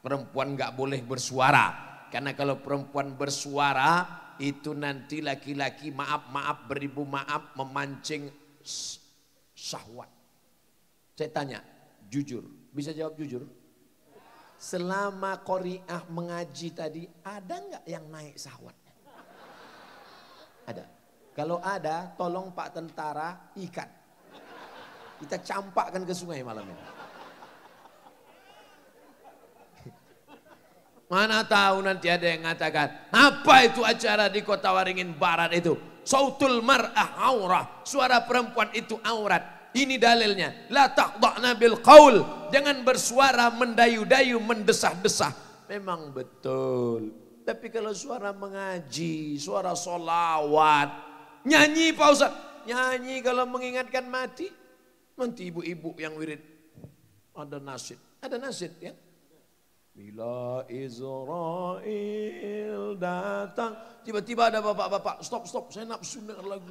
Perempuan gak boleh bersuara. Karena kalau perempuan bersuara itu nanti laki-laki maaf-maaf beribu maaf memancing syahwat. Saya tanya, jujur, bisa jawab jujur? Selama Koriah mengaji tadi, ada gak yang naik syahwat? Ada. Kalau ada, tolong Pak Tentara ikat. Kita campakkan ke sungai malam ini. Mana tahu nanti ada yang mengatakan, apa itu acara di kota Waringin Barat itu? Sautul mar'ah aurah, suara perempuan itu aurat. Ini dalilnya. La taqda'na bil qaul. Jangan bersuara mendayu-dayu, mendesah-desah. Memang betul. Tapi kalau suara mengaji, suara solawat, nyanyi Pak Nyanyi kalau mengingatkan mati. Nanti ibu-ibu yang wirid ada nasid, ada nasid ya. Bila Israel datang, tiba-tiba ada bapak-bapak, stop stop, saya nafsu dengar lagu.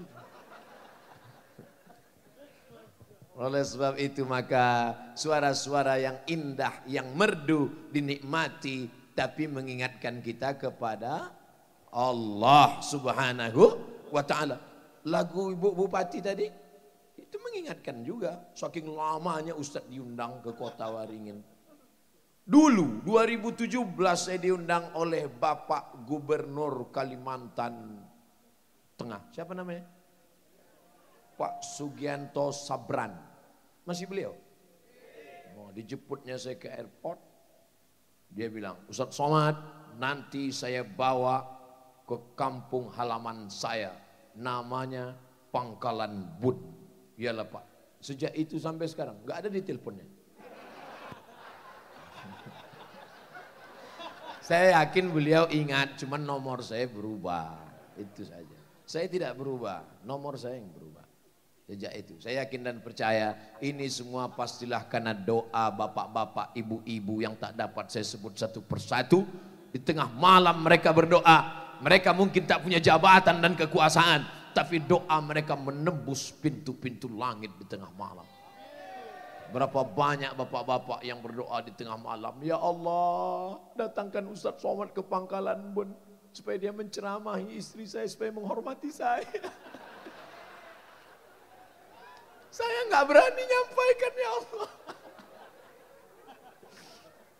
Oleh sebab itu maka suara-suara yang indah, yang merdu dinikmati tapi mengingatkan kita kepada Allah Subhanahu wa taala. Lagu Ibu Bupati tadi itu mengingatkan juga saking lamanya Ustadz diundang ke kota Waringin. Dulu 2017 saya diundang oleh Bapak Gubernur Kalimantan Tengah. Siapa namanya? Pak Sugianto Sabran. Masih beliau? Oh, dijemputnya saya ke airport. Dia bilang, Ustaz Somad nanti saya bawa ke kampung halaman saya. Namanya Pangkalan Bud. Iyalah Pak, sejak itu sampai sekarang nggak ada di teleponnya. saya yakin beliau ingat, cuman nomor saya berubah. Itu saja. Saya tidak berubah, nomor saya yang berubah. Sejak itu, saya yakin dan percaya ini semua pastilah karena doa bapak-bapak, ibu-ibu yang tak dapat saya sebut satu persatu. Di tengah malam mereka berdoa, mereka mungkin tak punya jabatan dan kekuasaan, tapi doa mereka menembus pintu-pintu langit di tengah malam. Berapa banyak bapak-bapak yang berdoa di tengah malam. Ya Allah, datangkan Ustaz Somad ke pangkalan pun Supaya dia menceramahi istri saya, supaya menghormati saya. saya nggak berani nyampaikan ya Allah.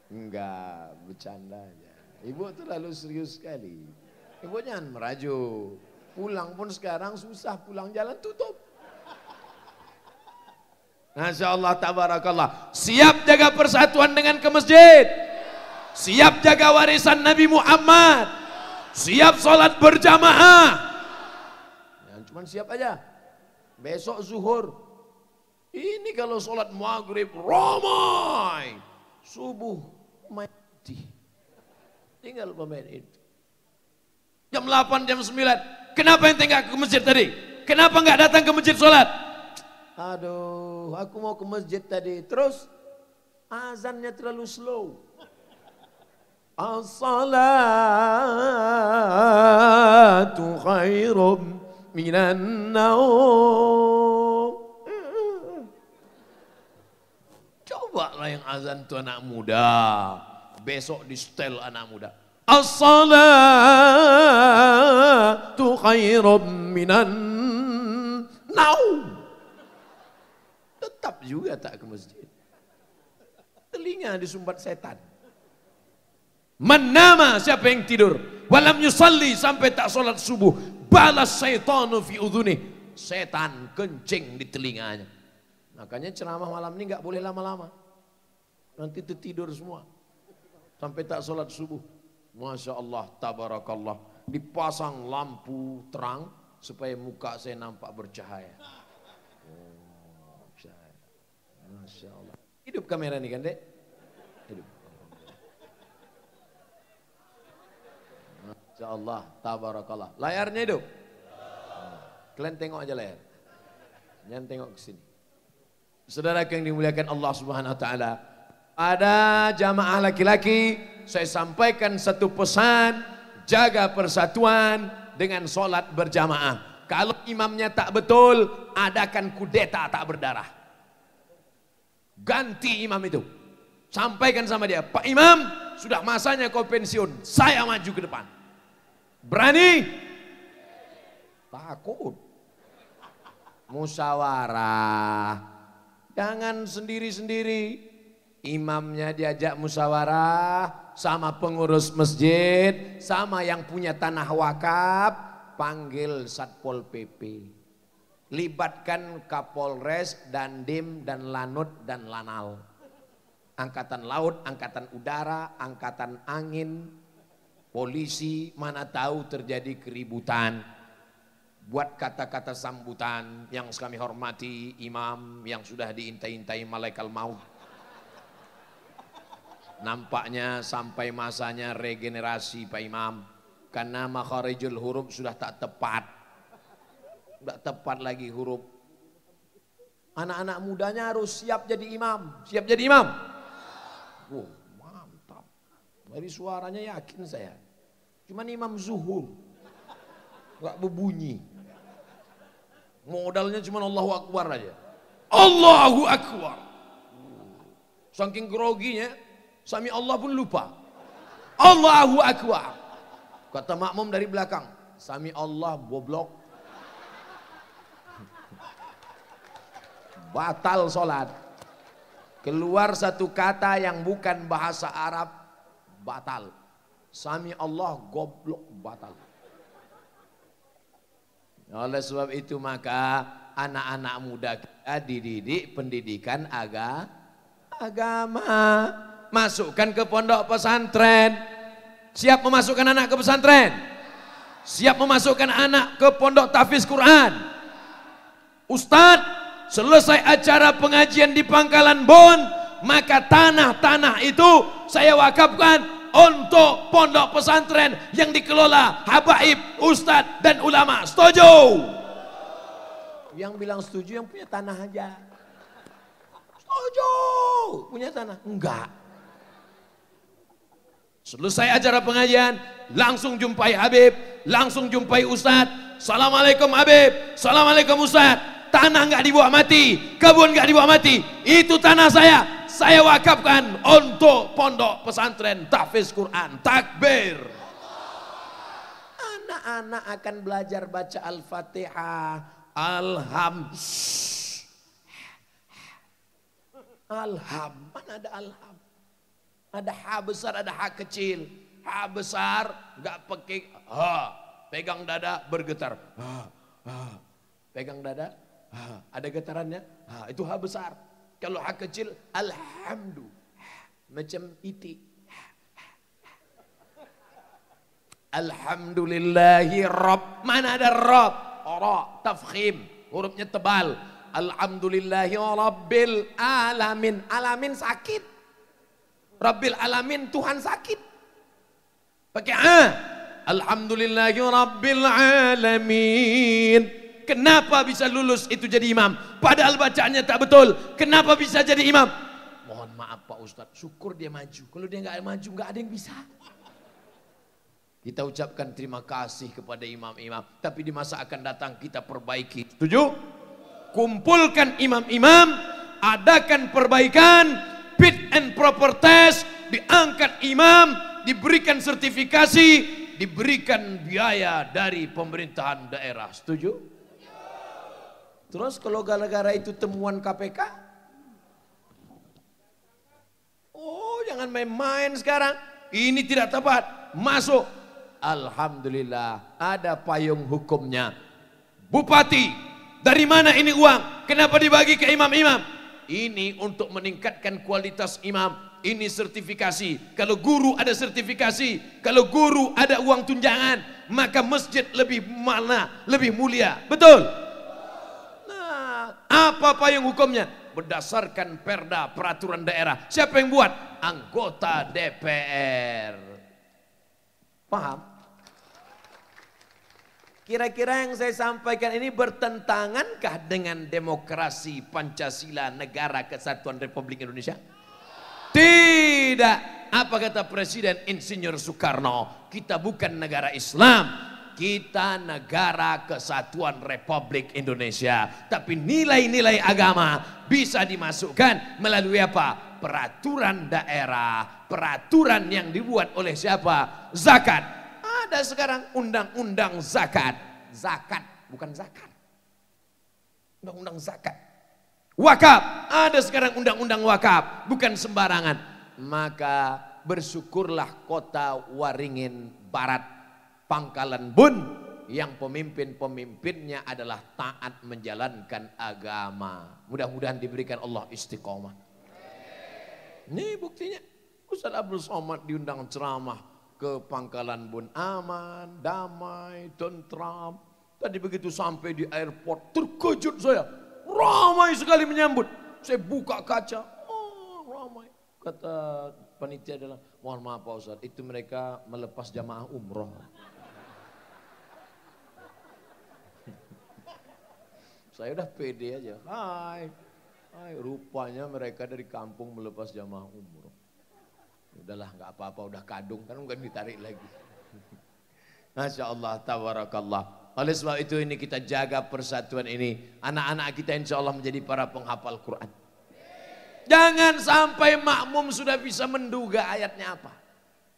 Enggak, bercanda aja. Ibu terlalu serius sekali. Ibu jangan merajuk. Pulang pun sekarang susah, pulang jalan tutup. Masya Allah, tabarakallah. Siap jaga persatuan dengan ke masjid. Siap jaga warisan Nabi Muhammad. Siap sholat berjamaah. Ya, cuman siap aja. Besok zuhur. Ini kalau sholat maghrib ramai. Subuh mati. Tinggal pemain itu. Jam 8, jam 9. Kenapa ente nggak ke masjid tadi? Kenapa nggak datang ke masjid sholat? Aduh, aku mau ke masjid tadi. Terus azannya terlalu slow. As-salatu khairum minan naum. Coba lah yang azan tuh anak muda. Besok di setel anak muda. الصلاة خير من النوم Tetap juga tak ke masjid. Telinga disumbat setan. Menama siapa yang tidur. Walam yusalli sampai tak sholat subuh. Balas setan fi udhuni. Setan kencing di telinganya. Makanya ceramah malam ini nggak boleh lama-lama. Nanti tertidur semua. Sampai tak sholat subuh. Masya Allah, tabarakallah. Dipasang lampu terang supaya muka saya nampak bercahaya. Oh, bercahaya. Masya Allah. Hidup kamera nih kan dek? Hidup. Masya Allah, tabarakallah. Layarnya hidup? Kalian tengok aja layar. Jangan tengok ke sini. Saudara yang dimuliakan Allah Subhanahu wa taala, ada jamaah laki-laki saya sampaikan satu pesan, jaga persatuan dengan sholat berjamaah. Kalau imamnya tak betul, adakan kudeta tak berdarah. Ganti imam itu. Sampaikan sama dia, Pak Imam, sudah masanya kau pensiun, saya maju ke depan. Berani? Takut. Musyawarah. Jangan sendiri-sendiri. Imamnya diajak musyawarah, sama pengurus masjid, sama yang punya tanah wakaf, panggil Satpol PP. Libatkan Kapolres, Dandim, dan Lanut, dan Lanal. Angkatan Laut, Angkatan Udara, Angkatan Angin, polisi, mana tahu terjadi keributan buat kata-kata sambutan yang kami hormati imam yang sudah diintai-intai malaikat maut Nampaknya sampai masanya regenerasi Pak Imam. Karena makharijul huruf sudah tak tepat. tak tepat lagi huruf. Anak-anak mudanya harus siap jadi imam. Siap jadi imam? Wow, oh, mantap. Dari suaranya yakin saya. Cuman imam zuhur. Gak berbunyi. Modalnya cuma Allahu Akbar aja. Allahu Akbar. Saking groginya Sami Allah pun lupa. Allahu Akbar. Kata makmum dari belakang. Sami Allah goblok. Batal sholat. Keluar satu kata yang bukan bahasa Arab. Batal. Sami Allah goblok batal. Oleh sebab itu maka anak-anak muda kita dididik pendidikan aga, agama masukkan ke pondok pesantren. Siap memasukkan anak ke pesantren? Siap memasukkan anak ke pondok tahfiz Quran? Ustadz, selesai acara pengajian di Pangkalan Bon, maka tanah-tanah itu saya wakafkan untuk pondok pesantren yang dikelola habaib, ustadz dan ulama. Setuju? Yang bilang setuju yang punya tanah aja. Setuju. Punya tanah? Enggak. Selesai acara pengajian, langsung jumpai Habib, langsung jumpai Ustadz. Assalamualaikum Habib, Assalamualaikum Ustadz. Tanah nggak dibawa mati, kebun nggak dibawa mati. Itu tanah saya, saya wakafkan untuk pondok pesantren Tafiz Quran. Takbir. Anak-anak akan belajar baca Al-Fatihah, Alhamdulillah. Alham, mana ada Alham? Ada H besar, ada H kecil. H besar, nggak pakai H. Pegang dada, bergetar. H. H. Pegang dada, H. ada getarannya. H. Itu H besar. Kalau H kecil, alhamdulillah. Macam iti. Alhamdulillahi Rabb. Mana ada Rabb? Ra, tafkhim. Hurufnya tebal. Alhamdulillahi Rabbil Alamin. Alamin sakit. Rabbil alamin Tuhan sakit. Pakai a. Ah, Alhamdulillahi rabbil alamin. Kenapa bisa lulus itu jadi imam? Padahal bacaannya tak betul. Kenapa bisa jadi imam? Mohon maaf Pak Ustadz, syukur dia maju. Kalau dia nggak maju, nggak ada yang bisa. Kita ucapkan terima kasih kepada imam-imam. Tapi di masa akan datang kita perbaiki. Setuju? Kumpulkan imam-imam, adakan perbaikan, fit and proper test, diangkat imam, diberikan sertifikasi, diberikan biaya dari pemerintahan daerah. Setuju? Terus kalau gara-gara itu temuan KPK? Oh, jangan main-main sekarang. Ini tidak tepat. Masuk. Alhamdulillah, ada payung hukumnya. Bupati, dari mana ini uang? Kenapa dibagi ke imam-imam? ini untuk meningkatkan kualitas imam ini sertifikasi kalau guru ada sertifikasi kalau guru ada uang tunjangan maka masjid lebih mana lebih mulia betul nah apa apa yang hukumnya berdasarkan perda peraturan daerah siapa yang buat anggota DPR paham Kira-kira yang saya sampaikan ini bertentangankah dengan demokrasi Pancasila negara kesatuan Republik Indonesia? Tidak. Apa kata Presiden Insinyur Soekarno? Kita bukan negara Islam, kita negara kesatuan Republik Indonesia. Tapi nilai-nilai agama bisa dimasukkan melalui apa? Peraturan daerah, peraturan yang dibuat oleh siapa? Zakat, ada sekarang undang-undang zakat. Zakat, bukan zakat. Undang-undang zakat. Wakaf, ada sekarang undang-undang wakaf, bukan sembarangan. Maka bersyukurlah kota Waringin Barat, Pangkalan Bun, yang pemimpin-pemimpinnya adalah taat menjalankan agama. Mudah-mudahan diberikan Allah istiqomah. Ini buktinya. Ustaz Abdul Somad diundang ceramah ke pangkalan pun aman, damai, tentram. Tadi begitu sampai di airport, terkejut saya. Ramai sekali menyambut. Saya buka kaca, oh ramai. Kata panitia adalah, mohon maaf Pak Ustaz, itu mereka melepas jamaah umroh. saya udah pede aja, hai. Hai, rupanya mereka dari kampung melepas jamaah umroh udahlah nggak apa-apa udah kadung kan nggak ditarik lagi Masya Allah tawarakallah oleh sebab itu ini kita jaga persatuan ini anak-anak kita insya Allah menjadi para penghafal Quran jangan sampai makmum sudah bisa menduga ayatnya apa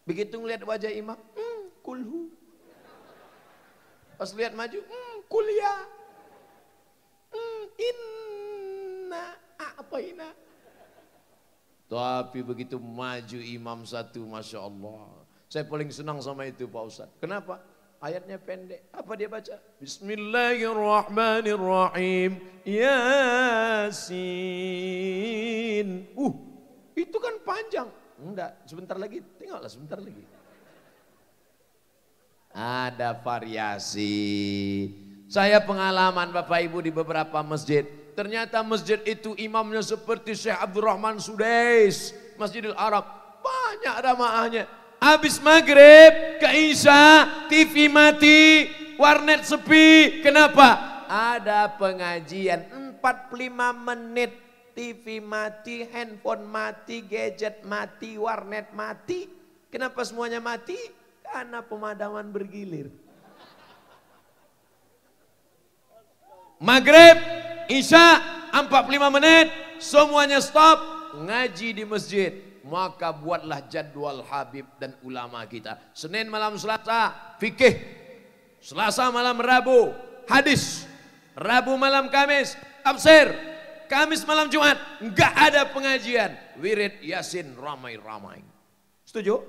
begitu ngeliat wajah imam hmm, kulhu pas lihat maju hmm, kuliah hmm, inna apa inna tapi begitu maju imam satu, Masya Allah. Saya paling senang sama itu Pak Ustaz. Kenapa? Ayatnya pendek. Apa dia baca? Bismillahirrahmanirrahim. Yasin. Uh, itu kan panjang. Enggak, sebentar lagi. Tengoklah sebentar lagi. Ada variasi. Saya pengalaman Bapak Ibu di beberapa masjid Ternyata masjid itu imamnya seperti Syekh Abdurrahman Sudais, Masjidil Arab. Banyak ramahnya. Habis maghrib ke Isya, TV mati, warnet sepi. Kenapa? Ada pengajian 45 menit. TV mati, handphone mati, gadget mati, warnet mati. Kenapa semuanya mati? Karena pemadaman bergilir. Maghrib, Isya 45 menit, semuanya stop, ngaji di masjid. Maka buatlah jadwal Habib dan ulama kita. Senin malam Selasa, fikih. Selasa malam Rabu, hadis. Rabu malam Kamis, tafsir. Kamis malam Jumat, enggak ada pengajian. Wirid Yasin ramai-ramai. Setuju?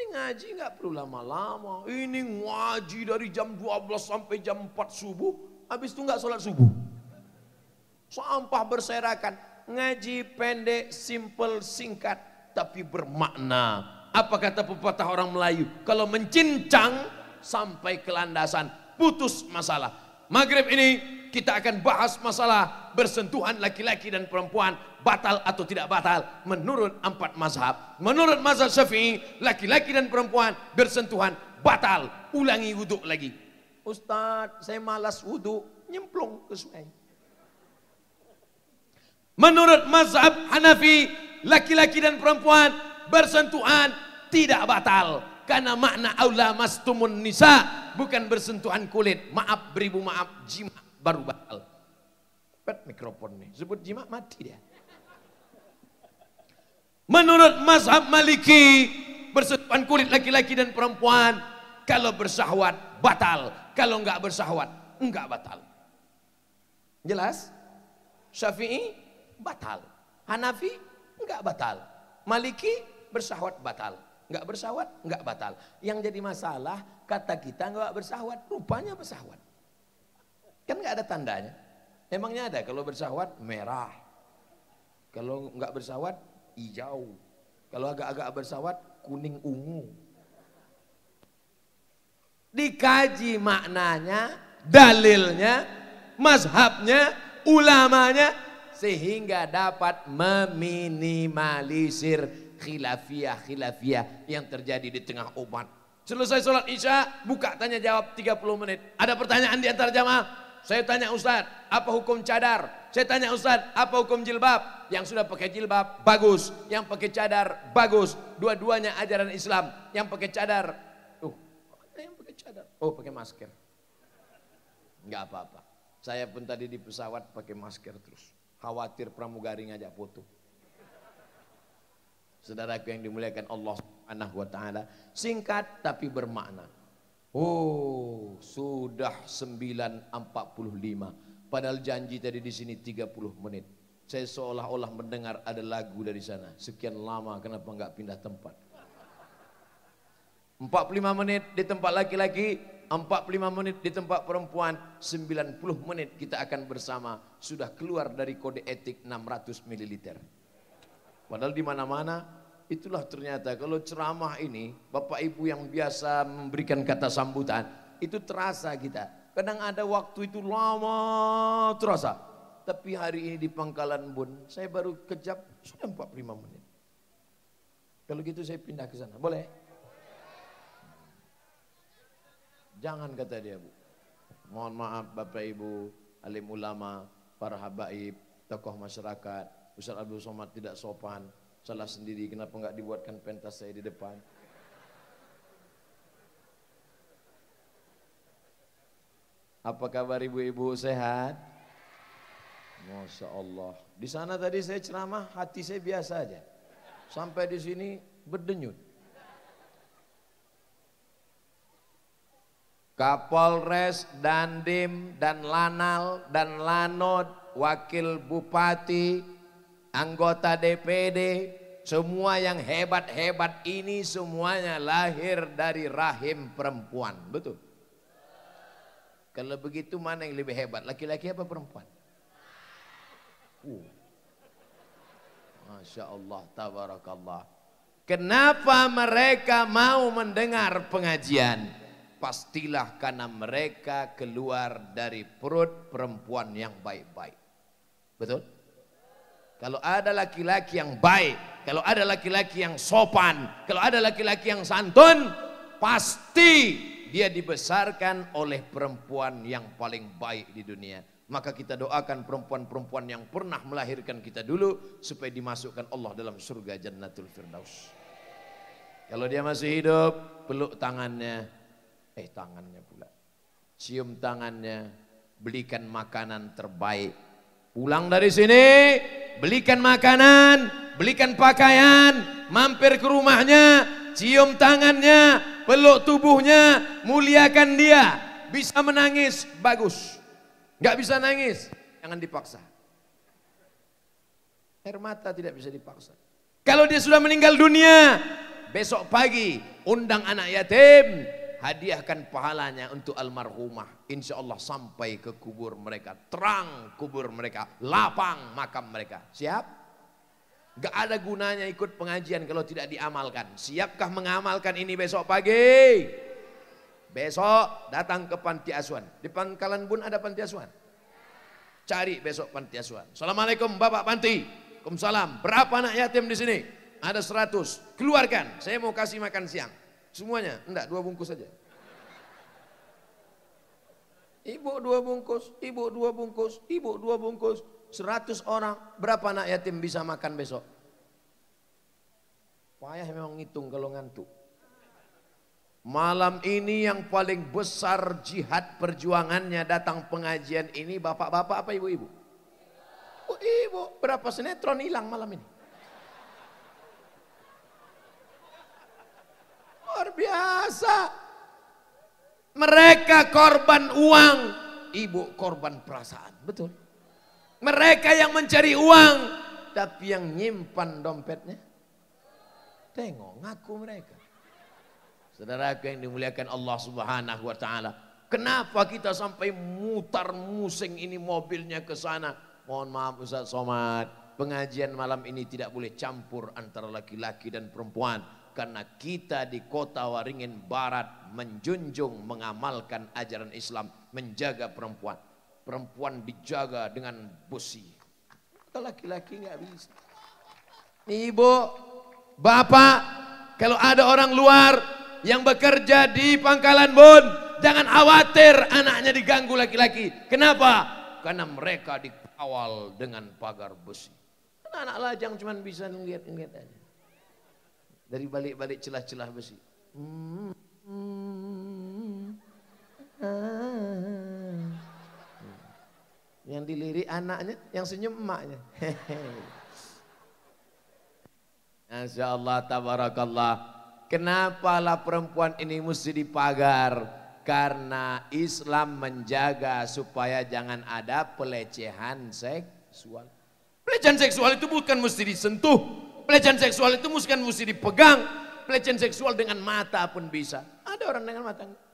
Ini ngaji nggak perlu lama-lama. Ini ngaji dari jam 12 sampai jam 4 subuh. Habis itu nggak sholat subuh. Sampah berserakan. Ngaji pendek, simple, singkat. Tapi bermakna. Apa kata pepatah orang Melayu? Kalau mencincang sampai ke landasan. Putus masalah. Maghrib ini kita akan bahas masalah bersentuhan laki-laki dan perempuan batal atau tidak batal menurut empat mazhab. Menurut mazhab Syafi'i, laki-laki dan perempuan bersentuhan batal. Ulangi wudhu lagi. Ustaz, saya malas wudhu, nyemplung ke sungai. Menurut mazhab Hanafi, laki-laki dan perempuan bersentuhan tidak batal karena makna aula mastumun nisa bukan bersentuhan kulit. Maaf beribu maaf jima baru batal. Pet mikrofon nih, sebut jima mati dia. Menurut mazhab maliki, bersentuhan kulit laki-laki dan perempuan, kalau bersahwat batal, kalau enggak bersahwat enggak batal. Jelas? Syafi'i batal. Hanafi enggak batal. Maliki bersahwat batal. Enggak bersahwat enggak batal. Yang jadi masalah kata kita enggak bersahwat, rupanya bersahwat. Kan enggak ada tandanya. Emangnya ada kalau bersahwat merah. Kalau enggak bersahwat hijau. Kalau agak-agak bersawat kuning ungu. Dikaji maknanya, dalilnya, mazhabnya, ulamanya sehingga dapat meminimalisir khilafiah khilafiah yang terjadi di tengah umat. Selesai sholat isya, buka tanya jawab 30 menit. Ada pertanyaan di antara jamaah? Saya tanya Ustaz, apa hukum cadar? Saya tanya Ustaz, apa hukum jilbab? Yang sudah pakai jilbab, bagus. Yang pakai cadar, bagus. Dua-duanya ajaran Islam. Yang pakai cadar, tuh, yang pakai cadar. Oh, pakai masker. Enggak apa-apa. Saya pun tadi di pesawat pakai masker terus. Khawatir pramugari ngajak foto. Saudaraku yang dimuliakan Allah Subhanahu wa taala, singkat tapi bermakna. Oh, sudah 945 Padahal janji tadi di sini 30 menit. Saya seolah-olah mendengar ada lagu dari sana. Sekian lama kenapa enggak pindah tempat? 45 menit di tempat laki-laki, 45 menit di tempat perempuan, 90 menit kita akan bersama. Sudah keluar dari kode etik 600 ml. Padahal di mana-mana itulah ternyata kalau ceramah ini Bapak Ibu yang biasa memberikan kata sambutan itu terasa kita Kadang ada waktu itu lama terasa. Tapi hari ini di pangkalan bun, saya baru kejap sudah 45 menit. Kalau gitu saya pindah ke sana, boleh? Jangan kata dia bu. Mohon maaf Bapak Ibu, alim ulama, para habaib, tokoh masyarakat. Ustaz Abdul Somad tidak sopan, salah sendiri kenapa enggak dibuatkan pentas saya di depan. Apa kabar ibu-ibu sehat? Masya Allah. Di sana tadi saya ceramah, hati saya biasa aja. Sampai di sini berdenyut. Kapolres, Dandim, dan Lanal, dan Lanod, Wakil Bupati, anggota DPD, semua yang hebat-hebat ini semuanya lahir dari rahim perempuan. Betul. Kalau begitu mana yang lebih hebat? Laki-laki apa perempuan? Uh. Masya Allah, tabarakallah. Kenapa mereka mau mendengar pengajian? Pastilah karena mereka keluar dari perut perempuan yang baik-baik. Betul? Kalau ada laki-laki yang baik, kalau ada laki-laki yang sopan, kalau ada laki-laki yang santun, pasti dia dibesarkan oleh perempuan yang paling baik di dunia. Maka kita doakan perempuan-perempuan yang pernah melahirkan kita dulu supaya dimasukkan Allah dalam surga Jannatul Firdaus. Kalau dia masih hidup, peluk tangannya. Eh tangannya pula. Cium tangannya, belikan makanan terbaik. Pulang dari sini, belikan makanan, belikan pakaian, mampir ke rumahnya, cium tangannya, peluk tubuhnya, muliakan dia. Bisa menangis, bagus. Gak bisa nangis, jangan dipaksa. Air mata tidak bisa dipaksa. Kalau dia sudah meninggal dunia, besok pagi undang anak yatim, hadiahkan pahalanya untuk almarhumah. Insya Allah sampai ke kubur mereka, terang kubur mereka, lapang makam mereka. Siap? Gak ada gunanya ikut pengajian kalau tidak diamalkan. Siapkah mengamalkan ini besok pagi? Besok datang ke panti asuhan. Di Pangkalan Bun ada panti asuhan. Cari besok panti asuhan. Assalamualaikum Bapak Panti. Waalaikumsalam. Berapa anak yatim di sini? Ada 100. Keluarkan. Saya mau kasih makan siang. Semuanya? Enggak, dua bungkus saja. Ibu dua bungkus, ibu dua bungkus, ibu dua bungkus, 100 orang, berapa anak yatim bisa makan besok? Payah memang ngitung kalau ngantuk. Malam ini yang paling besar jihad perjuangannya datang pengajian ini bapak-bapak apa ibu-ibu? Oh, ibu, berapa sinetron hilang malam ini? Luar biasa. Mereka korban uang, ibu korban perasaan, betul. Mereka yang mencari uang, tapi yang nyimpan dompetnya. Tengok, ngaku mereka. saudara aku yang dimuliakan Allah Subhanahu wa taala. Kenapa kita sampai mutar musing ini mobilnya ke sana? Mohon maaf Ustaz Somad, pengajian malam ini tidak boleh campur antara laki-laki dan perempuan karena kita di kota Waringin Barat menjunjung mengamalkan ajaran Islam menjaga perempuan perempuan dijaga dengan busi. Kalau laki-laki nggak bisa. Ibu, bapak, kalau ada orang luar yang bekerja di pangkalan bun, jangan khawatir anaknya diganggu laki-laki. Kenapa? Karena mereka dikawal dengan pagar besi. Anak, -anak lajang cuma bisa ngeliat-ngeliat aja. Dari balik-balik celah-celah besi. Hmm, hmm, hmm. ah. Yang dilirik anaknya, yang senyum emaknya. Masya Allah, tabarakallah. Kenapalah perempuan ini mesti dipagar? Karena Islam menjaga supaya jangan ada pelecehan seksual. Pelecehan seksual itu bukan mesti disentuh. Pelecehan seksual itu bukan mesti dipegang. Pelecehan seksual dengan mata pun bisa. Ada orang dengan mata enggak?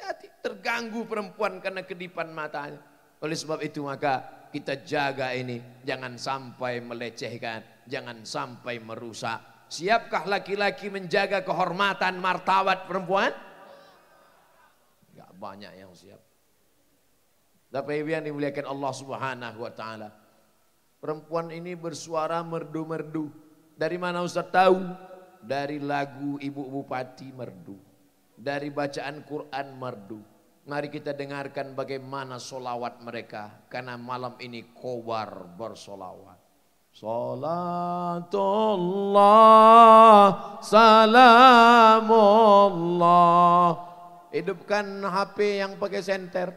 hati-hati terganggu perempuan karena kedipan matanya. Oleh sebab itu maka kita jaga ini, jangan sampai melecehkan, jangan sampai merusak. Siapkah laki-laki menjaga kehormatan martabat perempuan? Gak banyak yang siap. Tapi Ibu yang dimuliakan Allah Subhanahu wa taala. Perempuan ini bersuara merdu-merdu. Dari mana Ustaz tahu? Dari lagu Ibu Bupati Merdu dari bacaan Quran merdu. Mari kita dengarkan bagaimana solawat mereka. Karena malam ini kobar bersolawat. Salatullah, salamullah. Hidupkan HP yang pakai senter.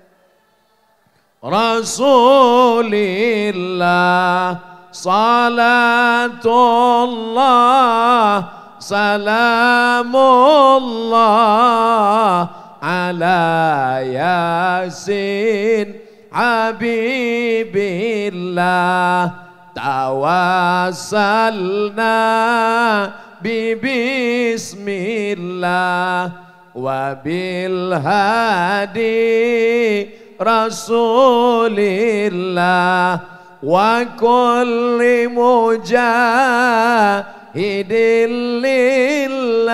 Rasulillah, salatullah, Salamullah ala Yasin Habibillah Tawassalna bibismillah wabil hadi rasulillah wa kulli mujahid هدل لله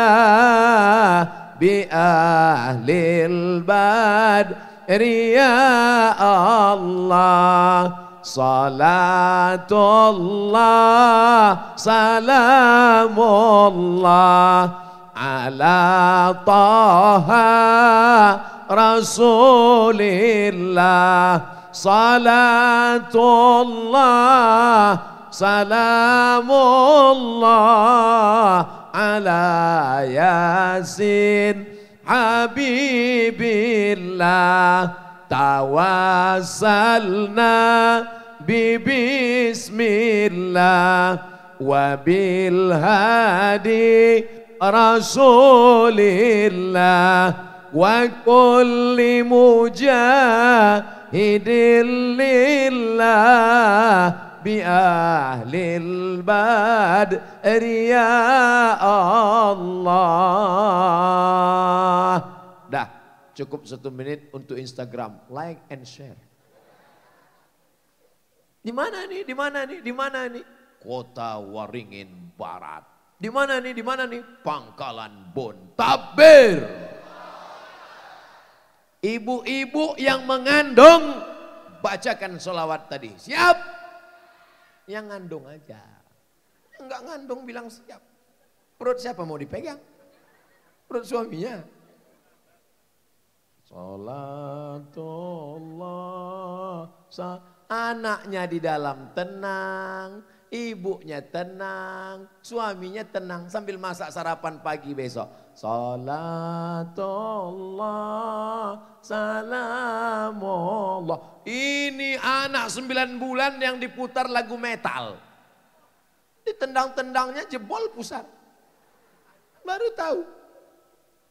بأهل البد يا الله صلاة الله سلام الله على طه رسول الله صلاة الله Salamullah ala Yasin Habibillah Tawassalna bibismillah Wabil hadi Rasulillah وكل مجاهد لله بأهل البدر يا Allah Dah cukup satu menit untuk Instagram like and share di mana nih? Di mana nih? Di mana nih? Kota Waringin Barat. Di mana nih? Di mana nih? Pangkalan Bon Tabir. Ibu-ibu yang mengandung bacakan solawat tadi. Siap? Yang ngandung aja. Enggak ngandung bilang siap. Perut siapa mau dipegang? Perut suaminya. Salatullah. anaknya di dalam tenang ibunya tenang, suaminya tenang sambil masak sarapan pagi besok. Salatullah, salamullah. Ini anak sembilan bulan yang diputar lagu metal. Ditendang-tendangnya jebol pusat. Baru tahu.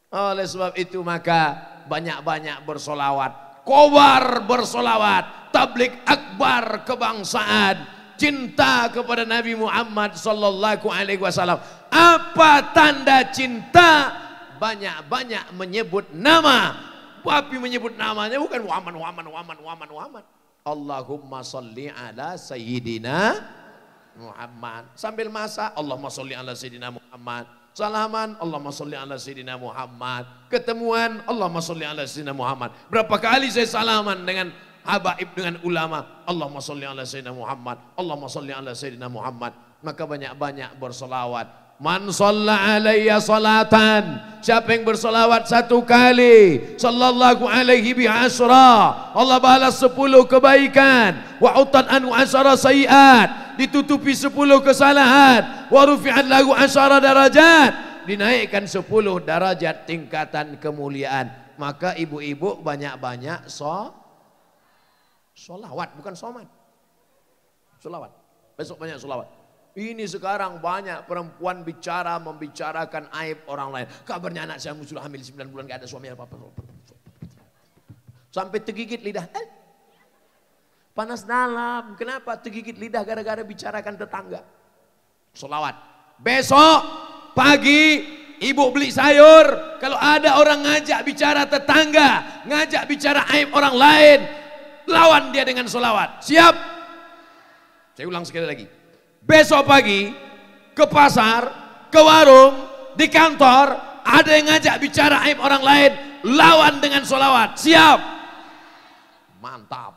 Oleh sebab itu maka banyak-banyak bersolawat. Kobar bersolawat. Tablik akbar kebangsaan cinta kepada Nabi Muhammad sallallahu alaihi wasallam. Apa tanda cinta? Banyak-banyak menyebut nama. Tapi menyebut namanya bukan Muhammad Muhammad Muhammad Muhammad Muhammad. Allahumma salli ala sayyidina Muhammad. Sambil masa Allahumma salli ala sayyidina Muhammad. Salaman, Allahumma salli ala sayyidina Muhammad. Ketemuan, Allahumma salli ala sayyidina Muhammad. Berapa kali saya salaman dengan habaib dengan ulama. Allahumma sholli ala sayyidina Muhammad. Allahumma sholli ala sayyidina Muhammad. Maka banyak-banyak bersolawat. Man sholla alaiya salatan Siapa yang bersolawat satu kali Sallallahu alaihi bihasra Allah balas sepuluh kebaikan Wa utan anu asara sayiat Ditutupi sepuluh kesalahan Wa rufi'an lagu asara darajat Dinaikkan sepuluh derajat tingkatan kemuliaan Maka ibu-ibu banyak-banyak so Solawat, bukan somat. Solawat. Besok banyak solawat. Ini sekarang banyak perempuan bicara membicarakan aib orang lain. Kabarnya anak saya musuh hamil 9 bulan gak ada suami apa-apa. Sampai tergigit lidah. Eh, panas dalam. Kenapa tergigit lidah gara-gara bicarakan tetangga? Solawat. Besok pagi ibu beli sayur. Kalau ada orang ngajak bicara tetangga, ngajak bicara aib orang lain, lawan dia dengan solawat. Siap? Saya ulang sekali lagi. Besok pagi, ke pasar, ke warung, di kantor, ada yang ngajak bicara aib orang lain, lawan dengan solawat. Siap? Mantap.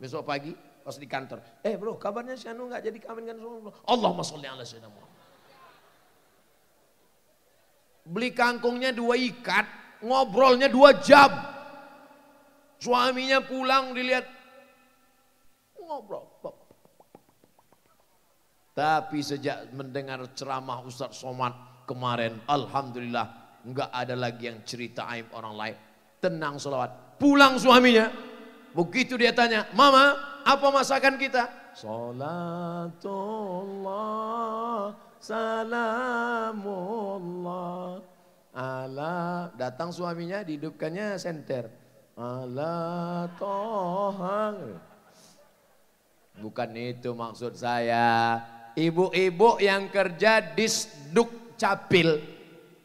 Besok pagi, pas di kantor, eh bro kabarnya si Anu nggak jadi kawin kan Allahumma sholli ala sayyidina Muhammad. Beli kangkungnya dua ikat, ngobrolnya dua jam. Suaminya pulang dilihat ngobrol. Tapi sejak mendengar ceramah Ustaz Somad kemarin, alhamdulillah nggak ada lagi yang cerita aib orang lain. Tenang selawat. Pulang suaminya. Begitu dia tanya, "Mama, apa masakan kita?" Salatullah salamullah ala datang suaminya dihidupkannya senter ala toha. Bukan itu maksud saya. Ibu-ibu yang kerja di Duk Capil,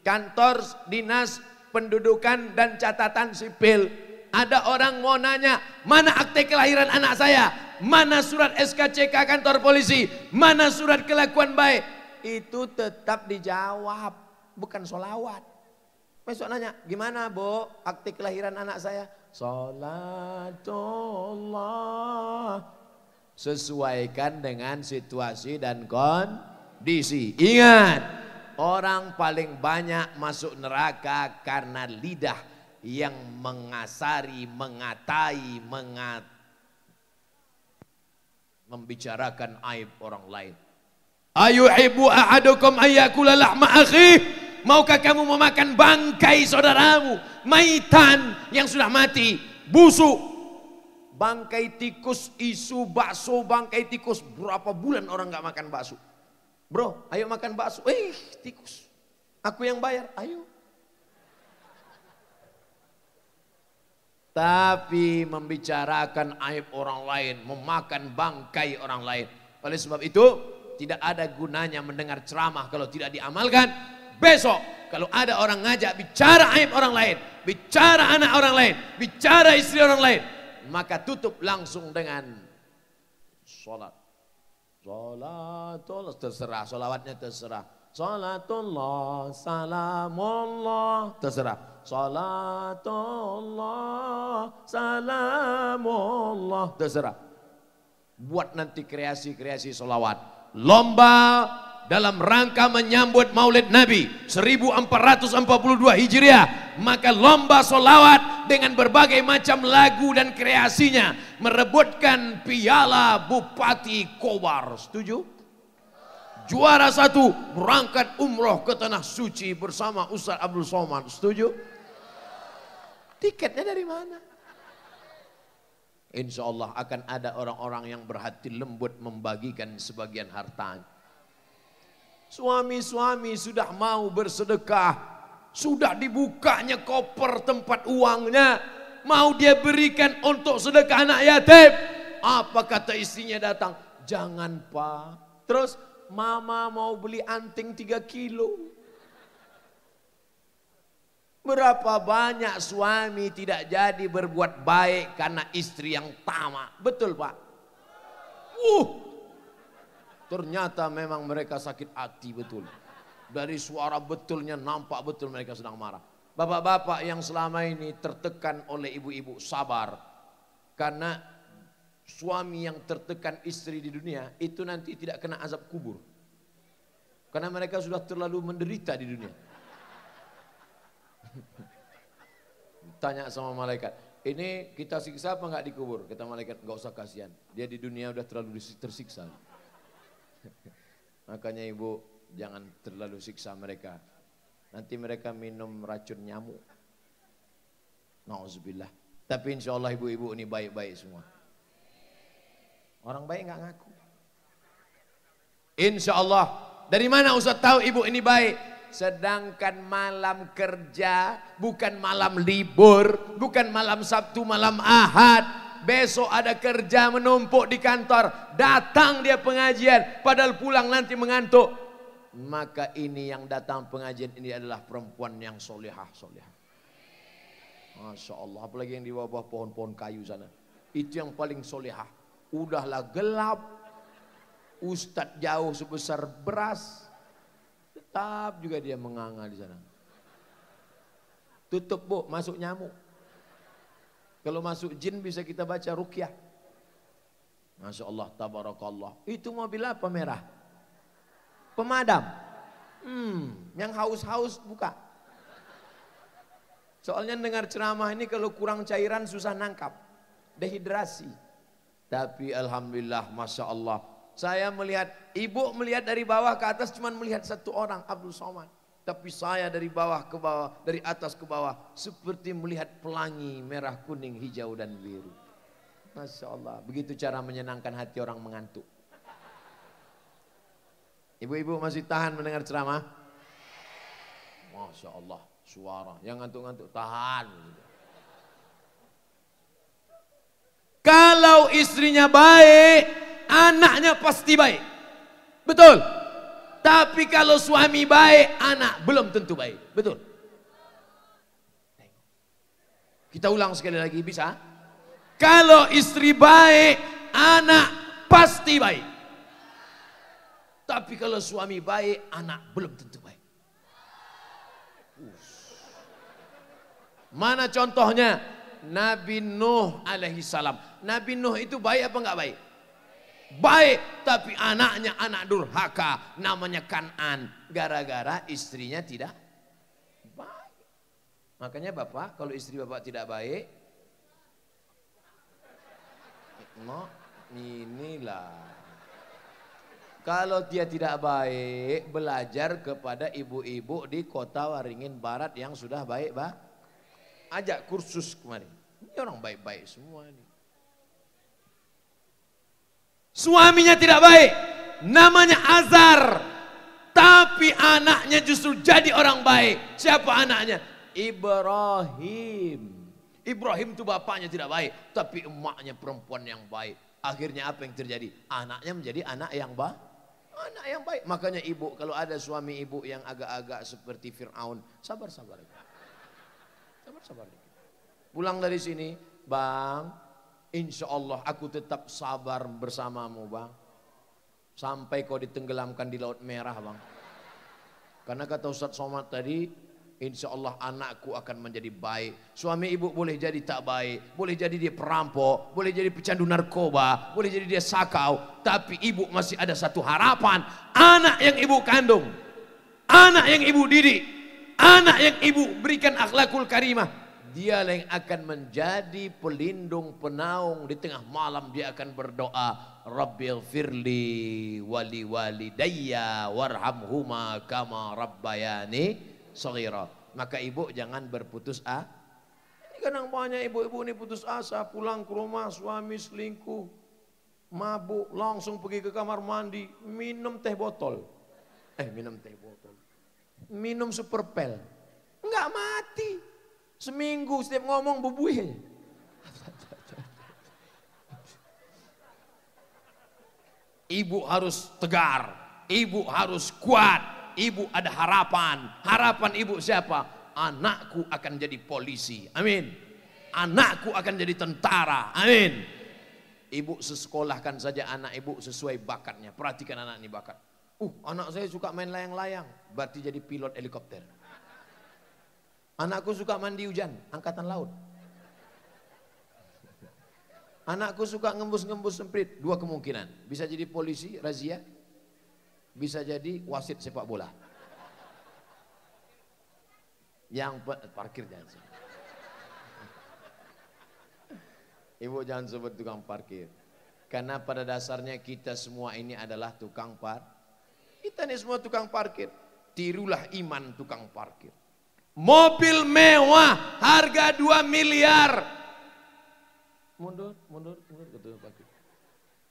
kantor dinas pendudukan dan catatan sipil. Ada orang mau nanya, mana akte kelahiran anak saya? Mana surat SKCK kantor polisi? Mana surat kelakuan baik? Itu tetap dijawab, bukan solawat. Besok nanya, gimana bu akte kelahiran anak saya? Salatullah Sesuaikan dengan situasi dan kondisi Ingat Orang paling banyak masuk neraka karena lidah yang mengasari, mengatai, mengat membicarakan aib orang lain. Ayuhibu ibu ahadukum ayakula Maukah kamu memakan bangkai saudaramu? Maitan yang sudah mati, busuk. Bangkai tikus, isu bakso, bangkai tikus. Berapa bulan orang gak makan bakso? Bro, ayo makan bakso. Eh, tikus. Aku yang bayar, ayo. Tapi membicarakan aib orang lain, memakan bangkai orang lain. Oleh sebab itu, tidak ada gunanya mendengar ceramah kalau tidak diamalkan Besok kalau ada orang ngajak bicara aib orang lain, bicara anak orang lain, bicara istri orang lain, maka tutup langsung dengan sholat. Sholatullah terserah, sholawatnya terserah. Sholatullah, salamullah, terserah. Sholatullah, salamullah, terserah. Buat nanti kreasi-kreasi sholawat. Lomba dalam rangka menyambut maulid Nabi 1442 Hijriah maka lomba solawat dengan berbagai macam lagu dan kreasinya merebutkan piala Bupati Kowar setuju? juara satu berangkat umroh ke tanah suci bersama Ustaz Abdul Somad setuju? tiketnya dari mana? Insya Allah akan ada orang-orang yang berhati lembut membagikan sebagian hartanya. Suami-suami sudah mau bersedekah. Sudah dibukanya koper tempat uangnya. Mau dia berikan untuk sedekah anak yatim. Apa kata istrinya datang? Jangan pak. Terus mama mau beli anting 3 kilo. Berapa banyak suami tidak jadi berbuat baik karena istri yang tamak. Betul pak? Uh, Ternyata memang mereka sakit hati betul. Dari suara betulnya nampak betul mereka sedang marah. Bapak-bapak yang selama ini tertekan oleh ibu-ibu sabar. Karena suami yang tertekan istri di dunia itu nanti tidak kena azab kubur. Karena mereka sudah terlalu menderita di dunia. Tanya sama malaikat, ini kita siksa apa enggak dikubur? Kita malaikat, nggak usah kasihan. Dia di dunia udah terlalu tersiksa. Makanya ibu jangan terlalu siksa mereka. Nanti mereka minum racun nyamuk. Nauzubillah. Tapi insya Allah ibu-ibu ini baik-baik semua. Orang baik nggak ngaku. Insya Allah. Dari mana usah tahu ibu ini baik? Sedangkan malam kerja bukan malam libur, bukan malam Sabtu, malam Ahad besok ada kerja menumpuk di kantor, datang dia pengajian, padahal pulang nanti mengantuk. Maka ini yang datang pengajian ini adalah perempuan yang solehah, solehah. Masya Allah, apalagi yang di bawah pohon-pohon kayu sana. Itu yang paling solehah. Udahlah gelap, Ustadz jauh sebesar beras, tetap juga dia menganga di sana. Tutup bu, masuk nyamuk. Kalau masuk jin bisa kita baca rukyah. Masya Allah, tabarakallah. Itu mobil apa merah? Pemadam. Hmm, yang haus-haus buka. Soalnya dengar ceramah ini kalau kurang cairan susah nangkap. Dehidrasi. Tapi Alhamdulillah, Masya Allah. Saya melihat, ibu melihat dari bawah ke atas cuma melihat satu orang, Abdul Somad tapi saya dari bawah ke bawah, dari atas ke bawah, seperti melihat pelangi merah, kuning, hijau, dan biru. Masya Allah, begitu cara menyenangkan hati orang mengantuk. Ibu-ibu masih tahan mendengar ceramah? Masya Allah, suara yang ngantuk-ngantuk tahan. Kalau istrinya baik, anaknya pasti baik. Betul. Tapi kalau suami baik, anak belum tentu baik. Betul. Kita ulang sekali lagi, bisa? Kalau istri baik, anak pasti baik. Tapi kalau suami baik, anak belum tentu baik. Mana contohnya? Nabi Nuh alaihi salam. Nabi Nuh itu baik apa enggak baik? baik tapi anaknya anak durhaka namanya Kanan gara-gara istrinya tidak baik. Makanya Bapak kalau istri Bapak tidak baik no inilah kalau dia tidak baik belajar kepada ibu-ibu di kota Waringin Barat yang sudah baik, Pak. Ajak kursus kemarin. Ini orang baik-baik semua ini. Suaminya tidak baik, namanya Azar. Tapi anaknya justru jadi orang baik. Siapa anaknya? Ibrahim. Ibrahim itu bapaknya tidak baik, tapi emaknya perempuan yang baik. Akhirnya apa yang terjadi? Anaknya menjadi anak yang baik. Anak yang baik. Makanya ibu, kalau ada suami ibu yang agak-agak seperti Fir'aun, sabar-sabar. Sabar-sabar. Pulang dari sini, Bang, Insya Allah aku tetap sabar bersamamu bang. Sampai kau ditenggelamkan di Laut Merah bang. Karena kata Ustaz Somad tadi, insya Allah anakku akan menjadi baik. Suami ibu boleh jadi tak baik, boleh jadi dia perampok, boleh jadi pecandu narkoba, boleh jadi dia sakau. Tapi ibu masih ada satu harapan, anak yang ibu kandung, anak yang ibu didik, anak yang ibu berikan akhlakul karimah, dia yang akan menjadi pelindung penaung di tengah malam dia akan berdoa Rabbil firli wali Wali Daya, Warham Huma, kama rabbayani saghira maka ibu jangan berputus a ini kadang banyak ibu-ibu ini putus asa pulang ke rumah suami selingkuh mabuk langsung pergi ke kamar mandi minum teh botol eh minum teh botol minum super pel nggak mati Seminggu setiap ngomong bubuih. Ibu harus tegar, ibu harus kuat, ibu ada harapan. Harapan ibu siapa? Anakku akan jadi polisi. Amin. Anakku akan jadi tentara. Amin. Ibu sesekolahkan saja anak ibu sesuai bakatnya. Perhatikan anak ini bakat. Uh, anak saya suka main layang-layang. Berarti jadi pilot helikopter. Anakku suka mandi hujan, angkatan laut. Anakku suka ngembus-ngembus semprit, dua kemungkinan. Bisa jadi polisi, razia, bisa jadi wasit sepak bola. Yang parkir jangan sebut. Ibu jangan sebut tukang parkir. Karena pada dasarnya kita semua ini adalah tukang parkir. Kita ini semua tukang parkir. Tirulah iman tukang parkir. Mobil mewah, harga 2 miliar. Mundur, mundur, mundur. Gitu,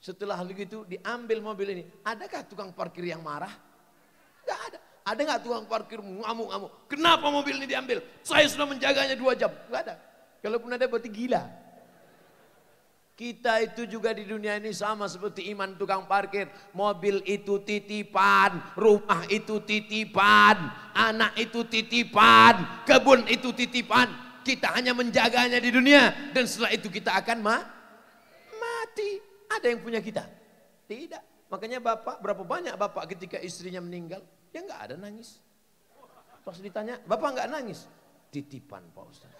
Setelah hal itu diambil mobil ini. Adakah tukang parkir yang marah? Enggak ada. Ada nggak tukang parkir ngamuk-ngamuk? Kenapa mobil ini diambil? Saya sudah menjaganya dua jam. Enggak ada. Kalaupun ada berarti gila. Kita itu juga di dunia ini sama seperti iman tukang parkir. Mobil itu titipan, rumah itu titipan, anak itu titipan, kebun itu titipan. Kita hanya menjaganya di dunia dan setelah itu kita akan ma mati. Ada yang punya kita? Tidak. Makanya bapak, berapa banyak bapak ketika istrinya meninggal? Dia nggak ada nangis. Pas ditanya, bapak nggak nangis? Titipan Pak Ustaz.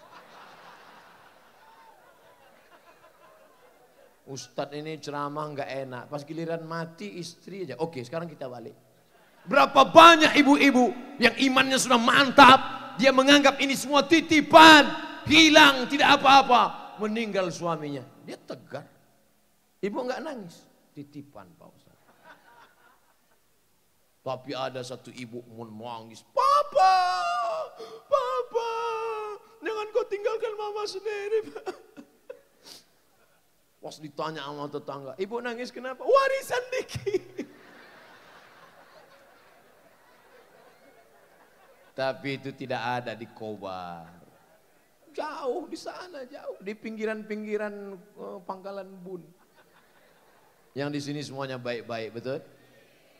Ustadz ini ceramah nggak enak. Pas giliran mati istri aja. Oke sekarang kita balik. Berapa banyak ibu-ibu yang imannya sudah mantap. Dia menganggap ini semua titipan. Hilang tidak apa-apa. Meninggal suaminya. Dia tegar. Ibu nggak nangis. Titipan Pak Ustaz. Tapi ada satu ibu mau nangis. Papa, papa, jangan kau tinggalkan mama sendiri. Pak. Pas ditanya sama tetangga, ibu nangis kenapa? Warisan Diki. Tapi itu tidak ada di Kobar. Jauh di sana, jauh di pinggiran-pinggiran eh, Pangkalan Bun. Yang di sini semuanya baik-baik, betul?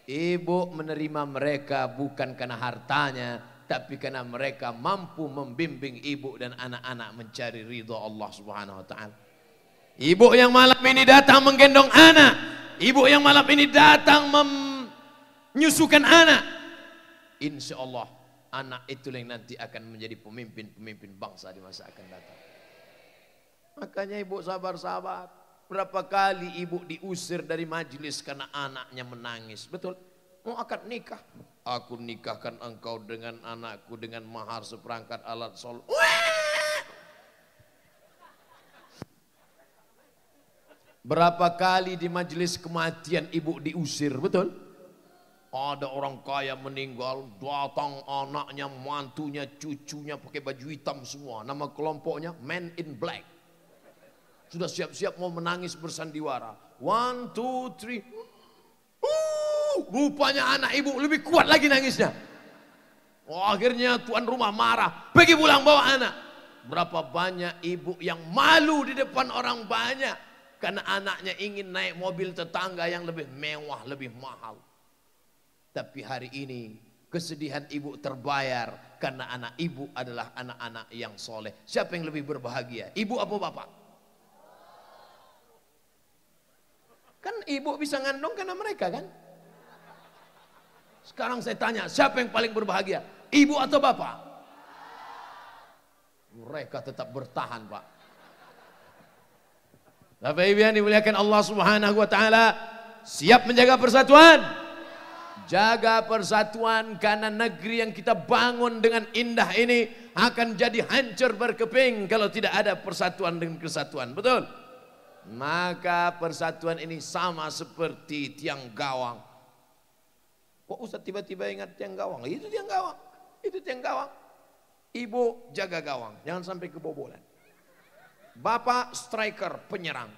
Ibu menerima mereka bukan karena hartanya, tapi karena mereka mampu membimbing ibu dan anak-anak mencari ridho Allah Subhanahu wa taala. Ibu yang malam ini datang menggendong anak. Ibu yang malam ini datang menyusukan anak. Insya Allah anak itu yang nanti akan menjadi pemimpin-pemimpin bangsa di masa akan datang. Makanya ibu sabar-sabar. Berapa kali ibu diusir dari majelis karena anaknya menangis. Betul? Mau akad nikah. Aku nikahkan engkau dengan anakku dengan mahar seperangkat alat sol. Wah! Berapa kali di majelis kematian ibu diusir, betul? Ada orang kaya meninggal, datang anaknya, mantunya, cucunya pakai baju hitam semua. Nama kelompoknya Men in Black. Sudah siap-siap mau menangis bersandiwara. One, two, three. Uh, rupanya anak ibu lebih kuat lagi nangisnya. Oh, akhirnya tuan rumah marah. Pergi pulang bawa anak. Berapa banyak ibu yang malu di depan orang banyak karena anaknya ingin naik mobil tetangga yang lebih mewah, lebih mahal. Tapi hari ini kesedihan ibu terbayar karena anak ibu adalah anak-anak yang soleh. Siapa yang lebih berbahagia? Ibu apa bapak? Kan ibu bisa ngandung karena mereka kan? Sekarang saya tanya, siapa yang paling berbahagia? Ibu atau bapak? Mereka tetap bertahan, Pak. Bapak Ibu yang dimuliakan Allah Subhanahu wa taala, siap menjaga persatuan. Jaga persatuan karena negeri yang kita bangun dengan indah ini akan jadi hancur berkeping kalau tidak ada persatuan dengan kesatuan. Betul? Maka persatuan ini sama seperti tiang gawang. Kok Ustaz tiba-tiba ingat tiang gawang? Itu tiang gawang. Itu tiang gawang. Ibu jaga gawang, jangan sampai kebobolan. Bapak striker penyerang.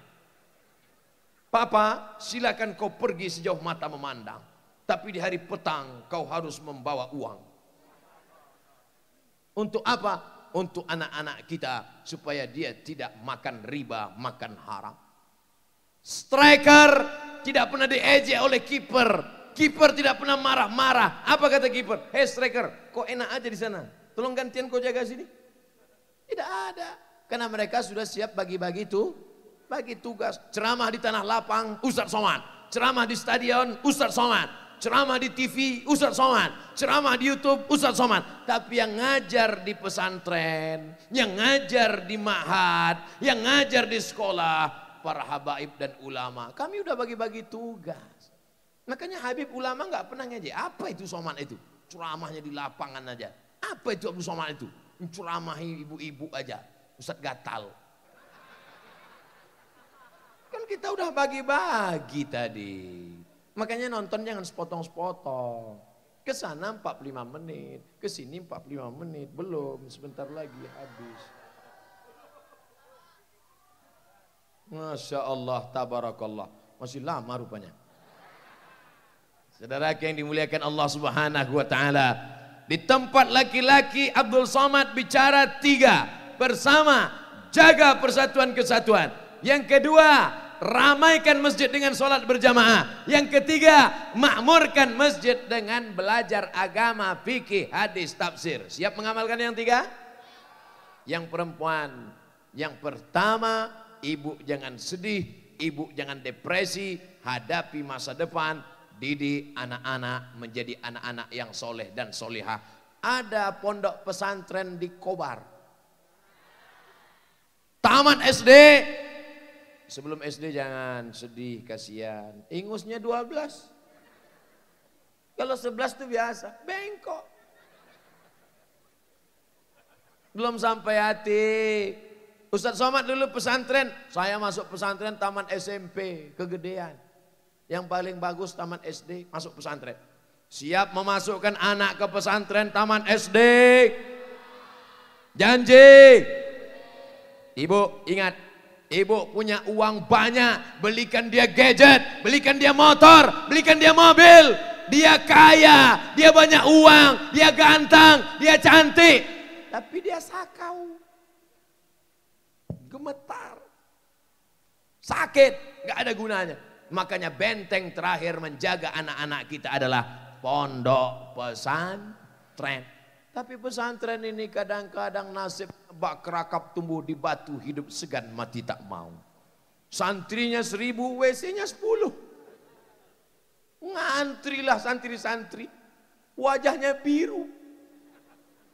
Papa silakan kau pergi sejauh mata memandang. Tapi di hari petang kau harus membawa uang. Untuk apa? Untuk anak-anak kita supaya dia tidak makan riba, makan haram. Striker tidak pernah diejek oleh kiper. Kiper tidak pernah marah-marah. Apa kata kiper? Hei striker, kau enak aja di sana. Tolong gantian kau jaga sini. Tidak ada. Karena mereka sudah siap bagi-bagi itu, bagi tugas. Ceramah di tanah lapang, Ustaz Somad. Ceramah di stadion, Ustaz Somad. Ceramah di TV, Ustaz Somad. Ceramah di Youtube, Ustaz Somad. Tapi yang ngajar di pesantren, yang ngajar di mahat, yang ngajar di sekolah, para habaib dan ulama. Kami udah bagi-bagi tugas. Makanya Habib ulama nggak pernah ngaji. Apa itu Somad itu? Ceramahnya di lapangan aja. Apa itu Abdul Somad itu? Ceramahi ibu-ibu aja Ustadz gatal. Kan kita udah bagi-bagi tadi. Makanya nonton jangan sepotong-sepotong. Ke sana 45 menit, ke sini 45 menit, belum sebentar lagi habis. Masya Allah, tabarakallah. Masih lama rupanya. Saudara yang dimuliakan Allah subhanahu wa ta'ala. Di tempat laki-laki Abdul Somad bicara tiga bersama, jaga persatuan kesatuan. Yang kedua, ramaikan masjid dengan sholat berjamaah. Yang ketiga, makmurkan masjid dengan belajar agama, fikih, hadis, tafsir. Siap mengamalkan yang tiga? Yang perempuan, yang pertama, ibu jangan sedih, ibu jangan depresi, hadapi masa depan, didi anak-anak menjadi anak-anak yang soleh dan solihah. Ada pondok pesantren di Kobar, Taman SD. Sebelum SD jangan sedih, kasihan. Ingusnya 12. Kalau 11 itu biasa, bengkok. Belum sampai hati. Ustadz Somad dulu pesantren, saya masuk pesantren taman SMP, kegedean. Yang paling bagus taman SD, masuk pesantren. Siap memasukkan anak ke pesantren taman SD. Janji, Ibu ingat, ibu punya uang banyak, belikan dia gadget, belikan dia motor, belikan dia mobil. Dia kaya, dia banyak uang, dia ganteng, dia cantik. Tapi dia sakau. Gemetar. Sakit, gak ada gunanya. Makanya benteng terakhir menjaga anak-anak kita adalah pondok pesantren. Tapi pesantren ini kadang-kadang nasib bak kerakap tumbuh di batu hidup segan mati tak mau. Santrinya seribu, WC-nya sepuluh. Ngantrilah santri-santri. Wajahnya biru.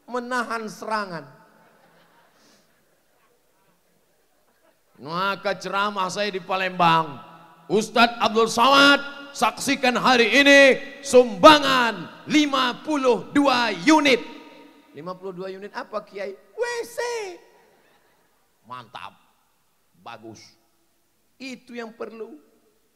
Menahan serangan. Maka ceramah saya di Palembang. Ustadz Abdul Samad saksikan hari ini sumbangan 52 unit 52 unit apa Kiai? WC. Mantap. Bagus. Itu yang perlu.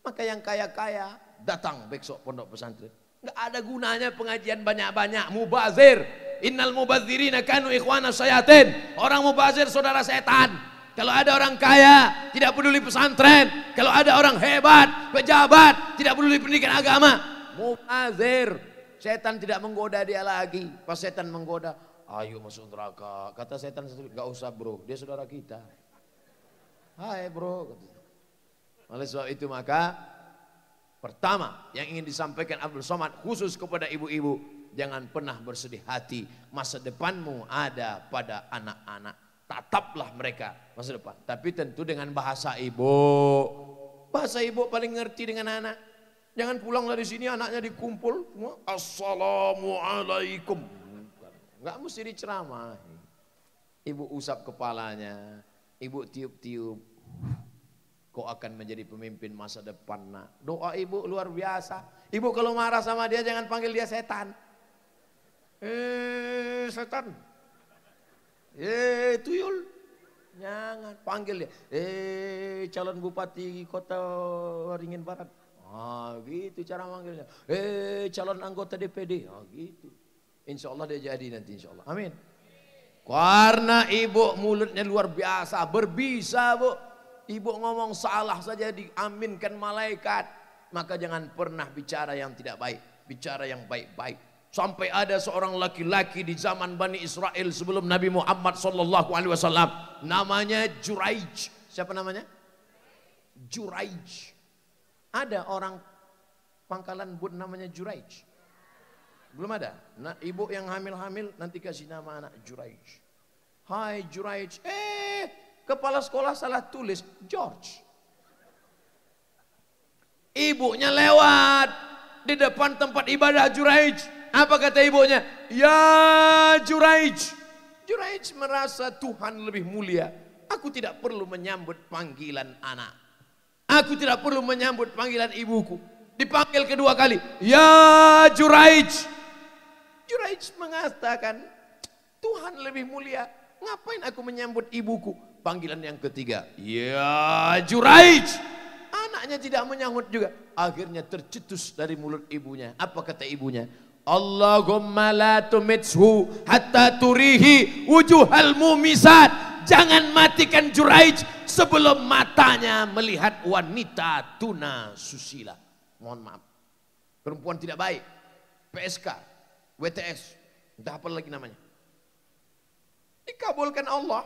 Maka yang kaya-kaya datang besok pondok pesantren. Enggak ada gunanya pengajian banyak-banyak. Mubazir. Innal mubazirina kanu ikhwana sayatin. Orang mubazir saudara setan. Kalau ada orang kaya, tidak peduli pesantren. Kalau ada orang hebat, pejabat, tidak peduli pendidikan agama. Mubazir. Setan tidak menggoda dia lagi. Pas setan menggoda, ayo masuk neraka. Kata setan sendiri, gak usah bro, dia saudara kita. Hai bro. Oleh sebab itu maka pertama yang ingin disampaikan Abdul Somad khusus kepada ibu-ibu, jangan pernah bersedih hati. Masa depanmu ada pada anak-anak. Tataplah mereka masa depan. Tapi tentu dengan bahasa ibu. Bahasa ibu paling ngerti dengan anak. Jangan pulang dari sini anaknya dikumpul. Assalamualaikum. Enggak mesti diceramah Ibu usap kepalanya, ibu tiup-tiup. Kau akan menjadi pemimpin masa depan nak. Doa ibu luar biasa. Ibu kalau marah sama dia jangan panggil dia setan. Eh setan. Eh tuyul. Jangan panggil dia. Eh calon bupati kota Waringin Barat. Ah gitu cara manggilnya. Eh calon anggota DPD. Ah gitu. Insya Allah dia jadi nanti insya Allah. Amin. Karena ibu mulutnya luar biasa, berbisa bu. Ibu ngomong salah saja diaminkan malaikat. Maka jangan pernah bicara yang tidak baik. Bicara yang baik-baik. Sampai ada seorang laki-laki di zaman Bani Israel sebelum Nabi Muhammad Sallallahu Alaihi Wasallam. Namanya Juraij. Siapa namanya? Juraij. Ada orang pangkalan bud namanya Juraij. Belum ada. Nah, ibu yang hamil-hamil nanti kasih nama anak Juraij. Hai Juraij. Eh, kepala sekolah salah tulis George. Ibunya lewat di depan tempat ibadah Juraij. Apa kata ibunya? Ya Juraij. Juraij merasa Tuhan lebih mulia. Aku tidak perlu menyambut panggilan anak. Aku tidak perlu menyambut panggilan ibuku. Dipanggil kedua kali. Ya Juraij. Juraij mengatakan, Tuhan lebih mulia, ngapain aku menyambut ibuku? Panggilan yang ketiga, ya Juraij. Anaknya tidak menyambut juga. Akhirnya tercetus dari mulut ibunya. Apa kata ibunya? Allahumma la tumitshu hatta turihi wujuhal mumisat. Jangan matikan Juraij sebelum matanya melihat wanita tuna susila. Mohon maaf. Perempuan tidak baik. PSK WTS, entah apa lagi namanya. Dikabulkan Allah.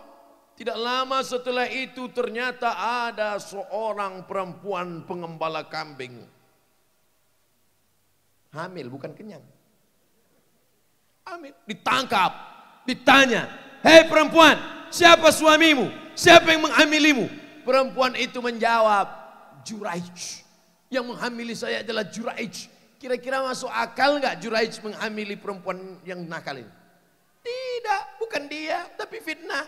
Tidak lama setelah itu ternyata ada seorang perempuan pengembala kambing. Hamil bukan kenyang. Hamil ditangkap, ditanya, "Hei perempuan, siapa suamimu? Siapa yang menghamilimu?" Perempuan itu menjawab, "Juraij." Yang menghamili saya adalah Juraij Kira-kira masuk akal nggak Juraij menghamili perempuan yang nakal ini? Tidak, bukan dia, tapi fitnah.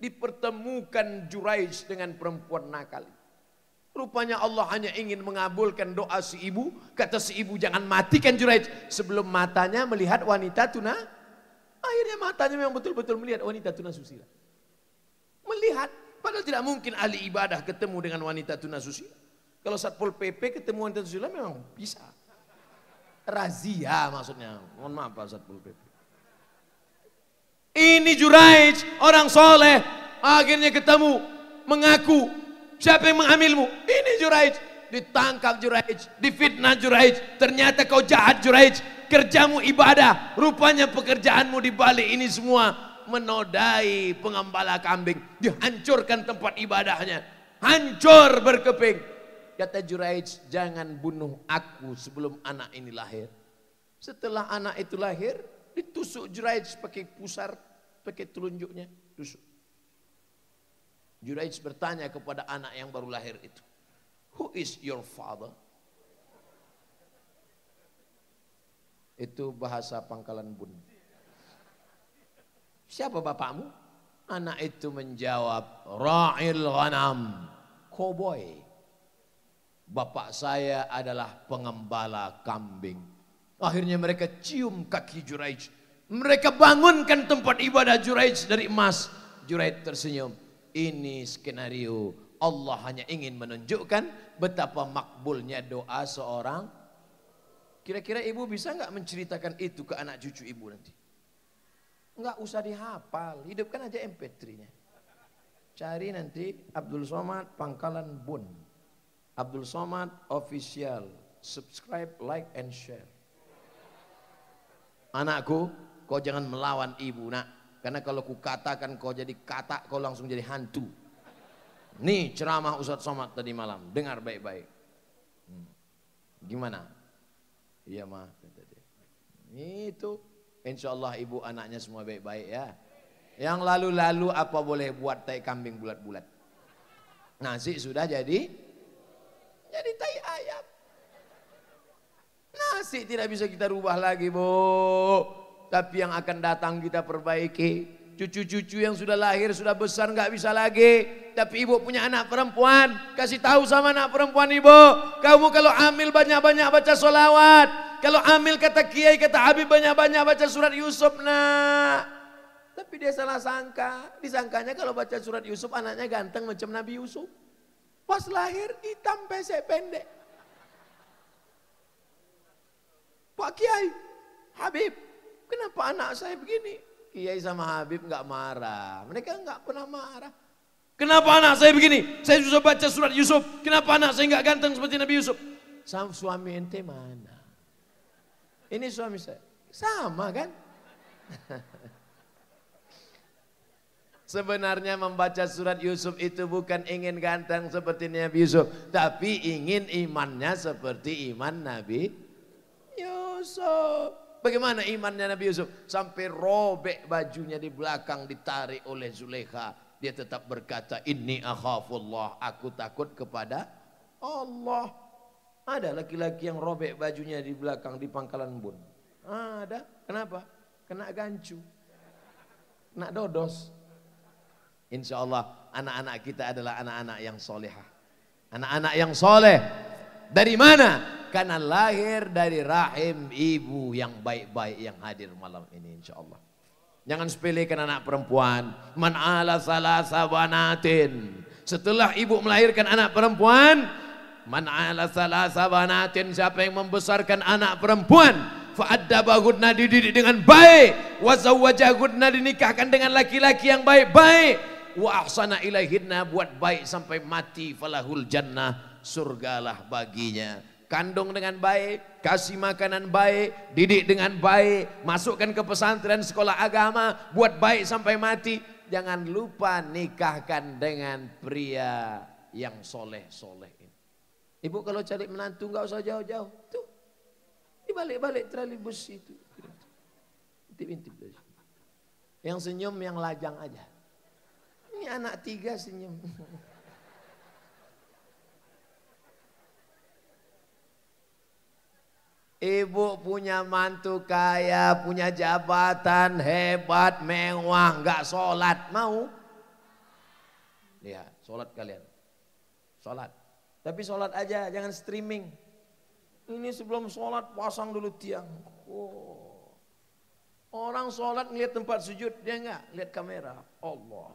Dipertemukan Juraij dengan perempuan nakal. ini. Rupanya Allah hanya ingin mengabulkan doa si ibu. Kata si ibu jangan matikan Juraij. Sebelum matanya melihat wanita tuna. Akhirnya matanya memang betul-betul melihat wanita tuna susila. Melihat. Padahal tidak mungkin ahli ibadah ketemu dengan wanita tuna susila. Kalau Satpol PP ketemu wanita susila memang bisa. Razia maksudnya. Mohon maaf Pak Ustaz Pulpit. Ini Juraij, orang soleh. Akhirnya ketemu, mengaku. Siapa yang mengambilmu? Ini Juraij. Ditangkap Juraij, difitnah Juraij. Ternyata kau jahat Juraij. Kerjamu ibadah, rupanya pekerjaanmu di balik ini semua menodai pengembala kambing, dihancurkan tempat ibadahnya, hancur berkeping. Kata Juraij, jangan bunuh aku sebelum anak ini lahir. Setelah anak itu lahir, ditusuk Juraij pakai pusar, pakai telunjuknya, tusuk. Juraij bertanya kepada anak yang baru lahir itu, Who is your father? Itu bahasa pangkalan bun. Siapa bapakmu? Anak itu menjawab, Ra'il ghanam, cowboy. Bapak saya adalah pengembala kambing. Akhirnya mereka cium kaki Juraij. Mereka bangunkan tempat ibadah Juraij dari emas. Juraij tersenyum. Ini skenario Allah hanya ingin menunjukkan betapa makbulnya doa seorang. Kira-kira ibu bisa nggak menceritakan itu ke anak cucu ibu nanti? Nggak usah dihafal, hidupkan aja MP3-nya. Cari nanti Abdul Somad Pangkalan Bun. Abdul Somad Official. Subscribe, like, and share. Anakku, kau jangan melawan ibu nak. Karena kalau ku katakan kau jadi katak, kau langsung jadi hantu. Nih ceramah Ustadz Somad tadi malam. Dengar baik-baik. Hmm. Gimana? Iya mah. Itu. Insya Allah ibu anaknya semua baik-baik ya. Yang lalu-lalu apa boleh buat tai kambing bulat-bulat. Nasi sudah jadi jadi tai ayam. Nasi tidak bisa kita rubah lagi, Bu. Tapi yang akan datang kita perbaiki. Cucu-cucu yang sudah lahir, sudah besar nggak bisa lagi. Tapi ibu punya anak perempuan, kasih tahu sama anak perempuan ibu. Kamu kalau ambil banyak-banyak baca solawat. Kalau ambil kata kiai, kata Habib banyak-banyak baca surat Yusuf nak. Tapi dia salah sangka. Disangkanya kalau baca surat Yusuf anaknya ganteng macam Nabi Yusuf. Pas lahir hitam pesek pendek. Pak Kiai, Habib, kenapa anak saya begini? Kiai sama Habib nggak marah. Mereka nggak pernah marah. Kenapa anak saya begini? Saya sudah baca surat Yusuf. Kenapa anak saya nggak ganteng seperti Nabi Yusuf? Sama suami ente mana? Ini suami saya. Sama kan? Sebenarnya membaca surat Yusuf itu bukan ingin ganteng seperti Nabi Yusuf, tapi ingin imannya seperti iman Nabi Yusuf. Bagaimana imannya Nabi Yusuf? Sampai robek bajunya di belakang ditarik oleh Zulekha. Dia tetap berkata, ini akhafullah, aku takut kepada Allah. Ada laki-laki yang robek bajunya di belakang di pangkalan bun. Ada. Kenapa? Kena gancu. Kena dodos. Insya Allah anak-anak kita adalah anak-anak yang soleh, Anak-anak yang soleh. Dari mana? Karena lahir dari rahim ibu yang baik-baik yang hadir malam ini insya Allah. Jangan sepelekan anak perempuan. Man ala Setelah ibu melahirkan anak perempuan, man ala salah siapa yang membesarkan anak perempuan, fa'addabahunna didik dengan baik, wa gudna dinikahkan dengan laki-laki yang baik-baik wa ahsana ilaihinna buat baik sampai mati falahul jannah surgalah baginya kandung dengan baik, kasih makanan baik, didik dengan baik, masukkan ke pesantren sekolah agama, buat baik sampai mati. Jangan lupa nikahkan dengan pria yang soleh-soleh ini. Ibu kalau cari menantu nggak usah jauh-jauh. Tuh, dibalik-balik trolleybus itu. Intip-intip. Yang senyum, yang lajang aja. Ini anak tiga senyum. Ibu punya mantu kaya, punya jabatan hebat, mewah, nggak sholat mau? Ya sholat kalian, sholat. Tapi sholat aja, jangan streaming. Ini sebelum sholat pasang dulu tiang. Oh. Orang sholat ngeliat tempat sujud, dia nggak lihat kamera. Allah.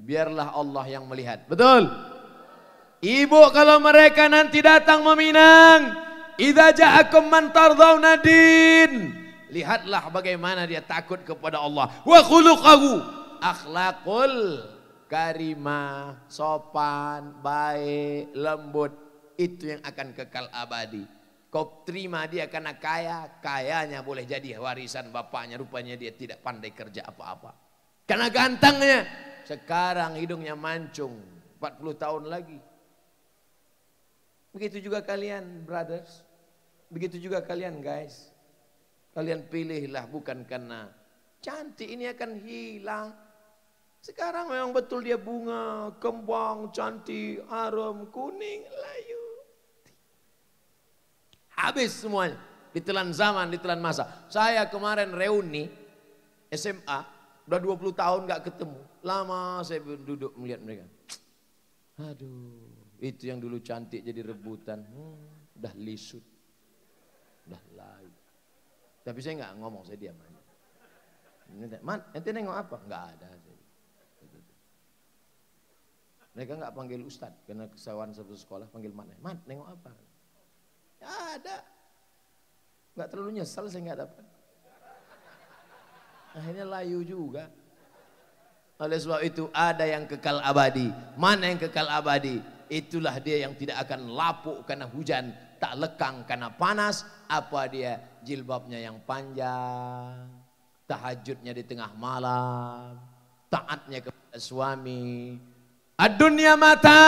biarlah Allah yang melihat. Betul? Ibu kalau mereka nanti datang meminang, idza ja'akum man tardawna din. Lihatlah bagaimana dia takut kepada Allah. Wa khuluquhu akhlakul karimah, sopan, baik, lembut. Itu yang akan kekal abadi. Kau terima dia karena kaya, kayanya boleh jadi warisan bapaknya. Rupanya dia tidak pandai kerja apa-apa. Karena gantengnya sekarang hidungnya mancung, 40 tahun lagi. Begitu juga kalian, brothers. Begitu juga kalian, guys. Kalian pilihlah bukan karena cantik ini akan hilang. Sekarang memang betul dia bunga, kembang, cantik, harum, kuning, layu. Habis semuanya. Ditelan zaman, ditelan masa. Saya kemarin reuni SMA, udah 20 tahun gak ketemu. Lama saya duduk melihat mereka. Aduh, itu yang dulu cantik jadi rebutan. Hmm, udah lisut. Udah layu. Tapi saya nggak ngomong, saya diam aja. Man, ente nengok apa? Nggak ada. Mereka nggak panggil ustad karena kesawan satu sekolah panggil mana? Man, nengok apa? Ya ada. Nggak terlalu nyesal saya nggak dapat. Akhirnya layu juga. Oleh sebab itu ada yang kekal abadi. Mana yang kekal abadi? Itulah dia yang tidak akan lapuk karena hujan, tak lekang karena panas. Apa dia? Jilbabnya yang panjang, tahajudnya di tengah malam, taatnya kepada suami. Ad-dunya mata,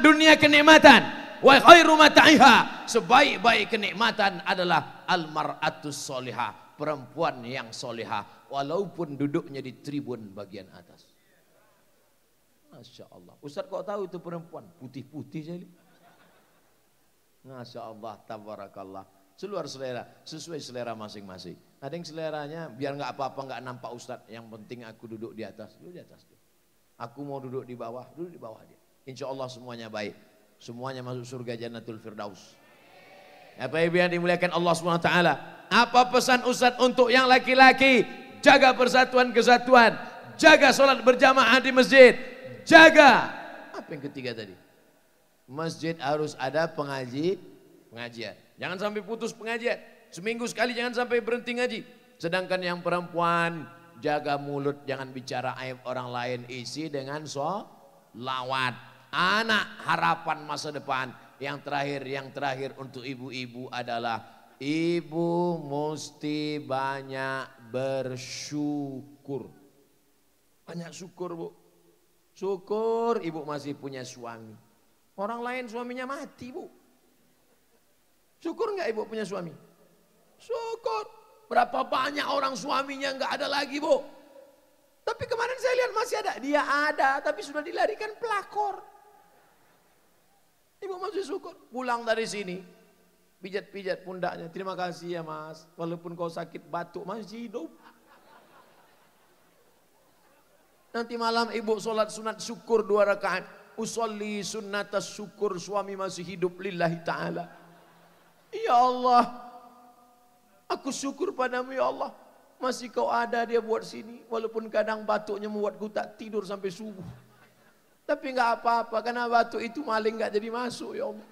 dunia kenikmatan. Wa khairu mata'iha. Sebaik-baik kenikmatan adalah almaratus solihah. Perempuan yang solihah. Walaupun duduknya di tribun bagian atas. Masya Allah. Ustaz kok tahu itu perempuan? Putih-putih jadi. Masya Allah, tabarakallah. Seluar selera, sesuai selera masing-masing. Ada yang seleranya biar nggak apa-apa nggak nampak Ustaz. Yang penting aku duduk di atas, duduk di atas. dia. Aku mau duduk di bawah, duduk di bawah dia. Insya Allah semuanya baik. Semuanya masuk surga Jannatul Firdaus. Apa ibu yang dimuliakan Allah SWT? Apa pesan Ustaz untuk yang laki-laki? Jaga persatuan kesatuan. Jaga sholat berjamaah di masjid jaga. Apa yang ketiga tadi? Masjid harus ada pengaji, pengajian. Jangan sampai putus pengajian. Seminggu sekali jangan sampai berhenti ngaji. Sedangkan yang perempuan jaga mulut jangan bicara aib orang lain isi dengan so lawat. Anak harapan masa depan. Yang terakhir, yang terakhir untuk ibu-ibu adalah Ibu mesti banyak bersyukur. Banyak syukur, Bu. Syukur ibu masih punya suami. Orang lain suaminya mati bu. Syukur nggak ibu punya suami? Syukur. Berapa banyak orang suaminya nggak ada lagi bu. Tapi kemarin saya lihat masih ada. Dia ada tapi sudah dilarikan pelakor. Ibu masih syukur. Pulang dari sini. Pijat-pijat pundaknya. Terima kasih ya mas. Walaupun kau sakit batuk masih hidup. Nanti malam ibu sholat sunat syukur dua rakaat. Usolli sunnatas syukur suami masih hidup lillahi ta'ala. Ya Allah. Aku syukur padamu ya Allah. Masih kau ada dia buat sini. Walaupun kadang batuknya membuatku tak tidur sampai subuh. Tapi enggak apa-apa. Karena batuk itu maling enggak jadi masuk ya Allah.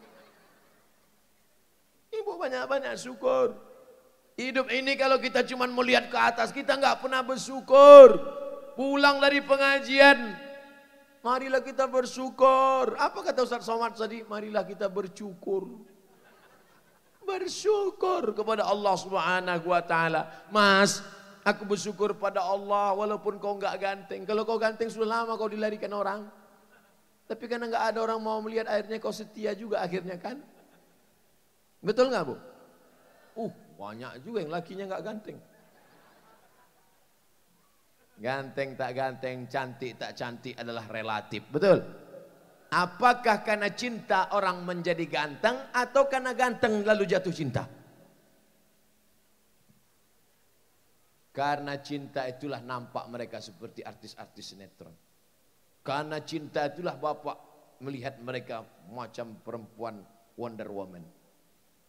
Ibu banyak-banyak syukur. Hidup ini kalau kita cuma melihat ke atas, kita enggak pernah bersyukur pulang dari pengajian. Marilah kita bersyukur. Apa kata Ustaz Somad tadi? Marilah kita bersyukur. Bersyukur kepada Allah Subhanahu wa taala. Mas, aku bersyukur pada Allah walaupun kau enggak ganteng. Kalau kau ganteng sudah lama kau dilarikan orang. Tapi karena enggak ada orang mau melihat akhirnya kau setia juga akhirnya kan? Betul enggak, Bu? Uh, banyak juga yang lakinya enggak ganteng. Ganteng tak ganteng, cantik tak cantik adalah relatif. Betul? Apakah karena cinta orang menjadi ganteng atau karena ganteng lalu jatuh cinta? Karena cinta itulah nampak mereka seperti artis-artis sinetron. Karena cinta itulah bapak melihat mereka macam perempuan Wonder Woman.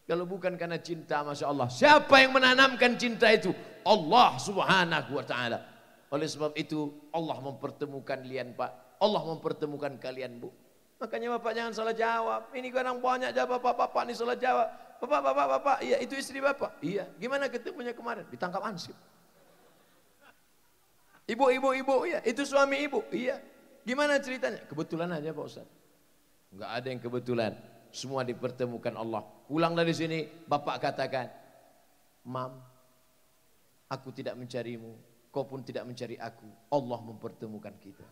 Kalau bukan karena cinta, Masya Allah. Siapa yang menanamkan cinta itu? Allah subhanahu wa ta'ala. Oleh sebab itu Allah mempertemukan kalian pak. Allah mempertemukan kalian bu. Makanya bapak jangan salah jawab. Ini orang banyak jawab bapak-bapak ini salah jawab. Bapak, bapak, bapak, iya itu istri bapak. Iya, gimana ketemunya kemarin? Ditangkap ansip. Ibu, ibu, ibu, iya. Itu suami ibu, iya. Gimana ceritanya? Kebetulan aja Pak Ustaz. Enggak ada yang kebetulan. Semua dipertemukan Allah. Pulang dari sini, bapak katakan, Mam, aku tidak mencarimu, kau pun tidak mencari aku. Allah mempertemukan kita.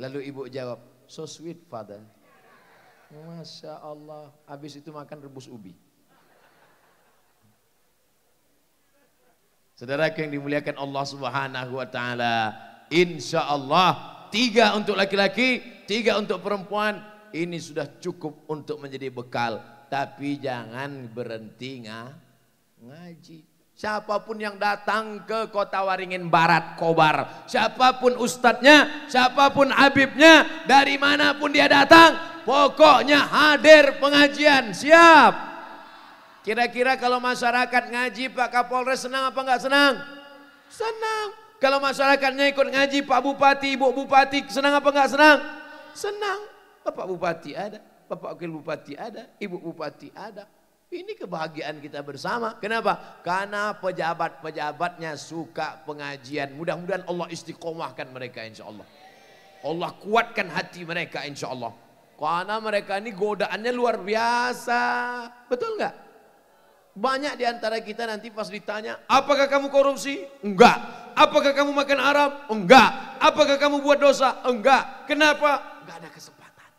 Lalu ibu jawab, so sweet father. Masya Allah, habis itu makan rebus ubi. Saudara yang dimuliakan Allah subhanahu wa ta'ala. Insya Allah, tiga untuk laki-laki, tiga untuk perempuan. Ini sudah cukup untuk menjadi bekal. Tapi jangan berhenti ngaji. Siapapun yang datang ke kota Waringin Barat Kobar, siapapun ustadznya, siapapun abibnya, dari manapun dia datang, pokoknya hadir pengajian, siap. Kira-kira kalau masyarakat ngaji Pak Kapolres senang apa enggak senang? Senang. Kalau masyarakatnya ikut ngaji Pak Bupati, Ibu Bupati senang apa enggak senang? Senang. Bapak Bupati ada, Bapak Wakil Bupati ada, Ibu Bupati ada, ini kebahagiaan kita bersama. Kenapa? Karena pejabat-pejabatnya suka pengajian. Mudah-mudahan Allah istiqomahkan mereka insya Allah. Allah kuatkan hati mereka insya Allah. Karena mereka ini godaannya luar biasa. Betul nggak? Banyak di antara kita nanti pas ditanya, apakah kamu korupsi? Enggak. Apakah kamu makan Arab? Enggak. Apakah kamu buat dosa? Enggak. Kenapa? Enggak ada kesempatan.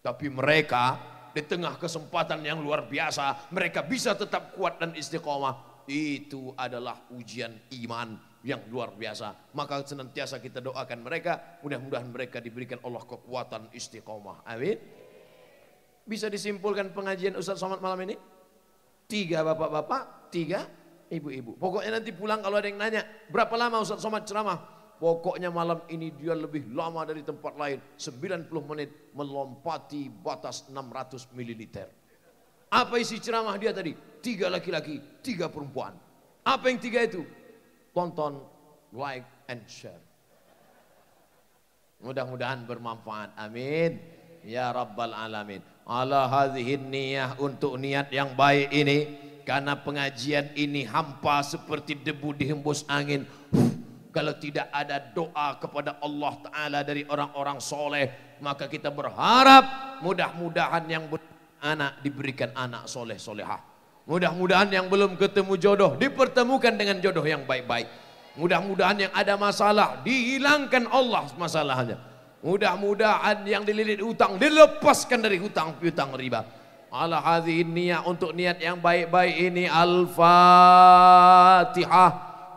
Tapi mereka di tengah kesempatan yang luar biasa mereka bisa tetap kuat dan istiqomah itu adalah ujian iman yang luar biasa maka senantiasa kita doakan mereka mudah-mudahan mereka diberikan Allah kekuatan istiqomah amin bisa disimpulkan pengajian Ustaz Somad malam ini tiga bapak-bapak tiga ibu-ibu pokoknya nanti pulang kalau ada yang nanya berapa lama Ustaz Somad ceramah Pokoknya malam ini dia lebih lama dari tempat lain. 90 menit melompati batas 600 mililiter. Apa isi ceramah dia tadi? Tiga laki-laki, tiga perempuan. Apa yang tiga itu? Tonton, like, and share. Mudah-mudahan bermanfaat. Amin. Ya Rabbal Alamin. Ala hadhihin niyah untuk niat yang baik ini. Karena pengajian ini hampa seperti debu dihembus angin. Kalau tidak ada doa kepada Allah Ta'ala dari orang-orang soleh, maka kita berharap mudah-mudahan yang anak diberikan anak soleh solehah. Mudah-mudahan yang belum ketemu jodoh dipertemukan dengan jodoh yang baik-baik. Mudah-mudahan yang ada masalah dihilangkan Allah masalahnya. Mudah-mudahan yang dililit utang dilepaskan dari hutang piutang riba. Ala hadhihi niat untuk niat yang baik-baik ini Al-Fatihah.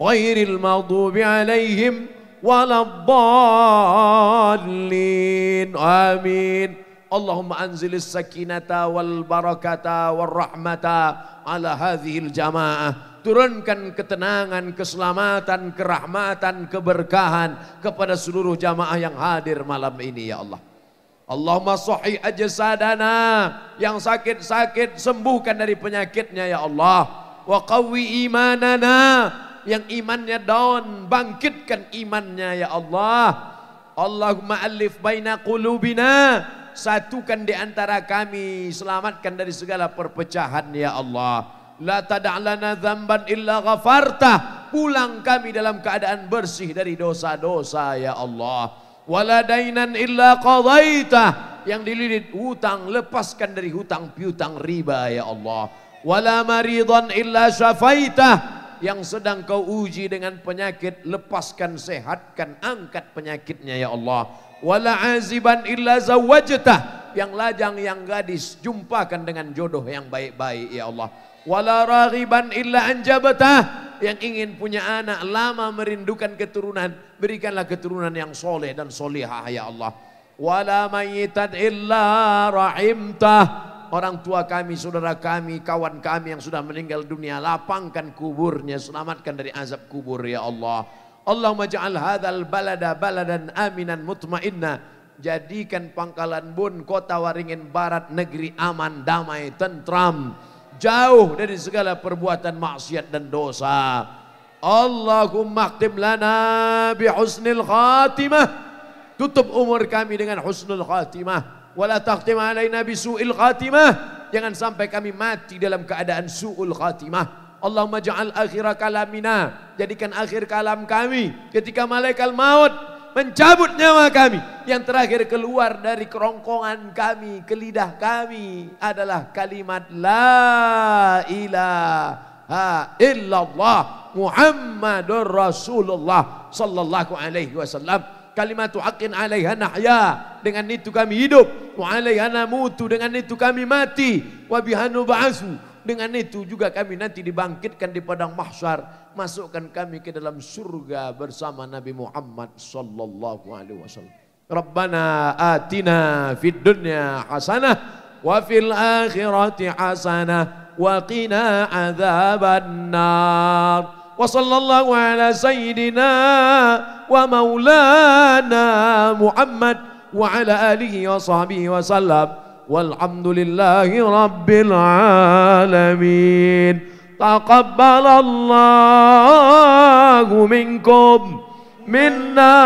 غير المغضوب عليهم ولا الضالين آمين اللهم أنزل السكينة والبركة والرحمة على هذه الجماعة turunkan ketenangan, keselamatan, kerahmatan, keberkahan kepada seluruh jamaah yang hadir malam ini ya Allah. Allahumma sahih ajasadana yang sakit-sakit sembuhkan dari penyakitnya ya Allah. Wa qawwi imanana yang imannya down, bangkitkan imannya ya Allah. Allahumma alif baina qulubina, satukan di antara kami, selamatkan dari segala perpecahan ya Allah. La tada'lana dzamban illa kafarta Pulang kami dalam keadaan bersih dari dosa-dosa ya Allah. Wala dainan illa qadaitah. Yang dililit hutang, lepaskan dari hutang piutang riba ya Allah. Wala maridan illa syafaitah yang sedang kau uji dengan penyakit lepaskan sehatkan angkat penyakitnya ya Allah wala aziban illa zawajta yang lajang yang gadis jumpakan dengan jodoh yang baik-baik ya Allah wala raghiban illa anjabata yang ingin punya anak lama merindukan keturunan berikanlah keturunan yang soleh dan solihah ya Allah wala mayyitan illa rahimta. orang tua kami, saudara kami, kawan kami yang sudah meninggal dunia. Lapangkan kuburnya, selamatkan dari azab kubur ya Allah. Allahumma ja'al hadal balada baladan aminan mutmainna. Jadikan Pangkalan Bun kota Waringin Barat negeri aman, damai, tentram. Jauh dari segala perbuatan maksiat dan dosa. Allahumma khtim lana bi husnil khatimah. Tutup umur kami dengan husnul khatimah wala takhtim alaina bisu'il khatimah. Jangan sampai kami mati dalam keadaan su'ul khatimah. Allahumma ja'al akhira kalamina. Jadikan akhir kalam kami ketika malaikat maut mencabut nyawa kami. Yang terakhir keluar dari kerongkongan kami, ke lidah kami adalah kalimat la ilaha illallah Muhammadur Rasulullah sallallahu alaihi wasallam kalimatu haqqin 'alaiha nahya dengan itu kami hidup wa 'alaiha namutu dengan itu kami mati wa bihanu ba'asu dengan itu juga kami nanti dibangkitkan di padang mahsyar. Masukkan kami ke dalam surga bersama Nabi Muhammad sallallahu alaihi wasallam. Rabbana atina fid dunya hasanah wa fil akhirati hasanah wa qina adzabannar. وصلى الله على سيدنا ومولانا محمد وعلى آله وصحبه وسلم والحمد لله رب العالمين تقبل الله منكم منا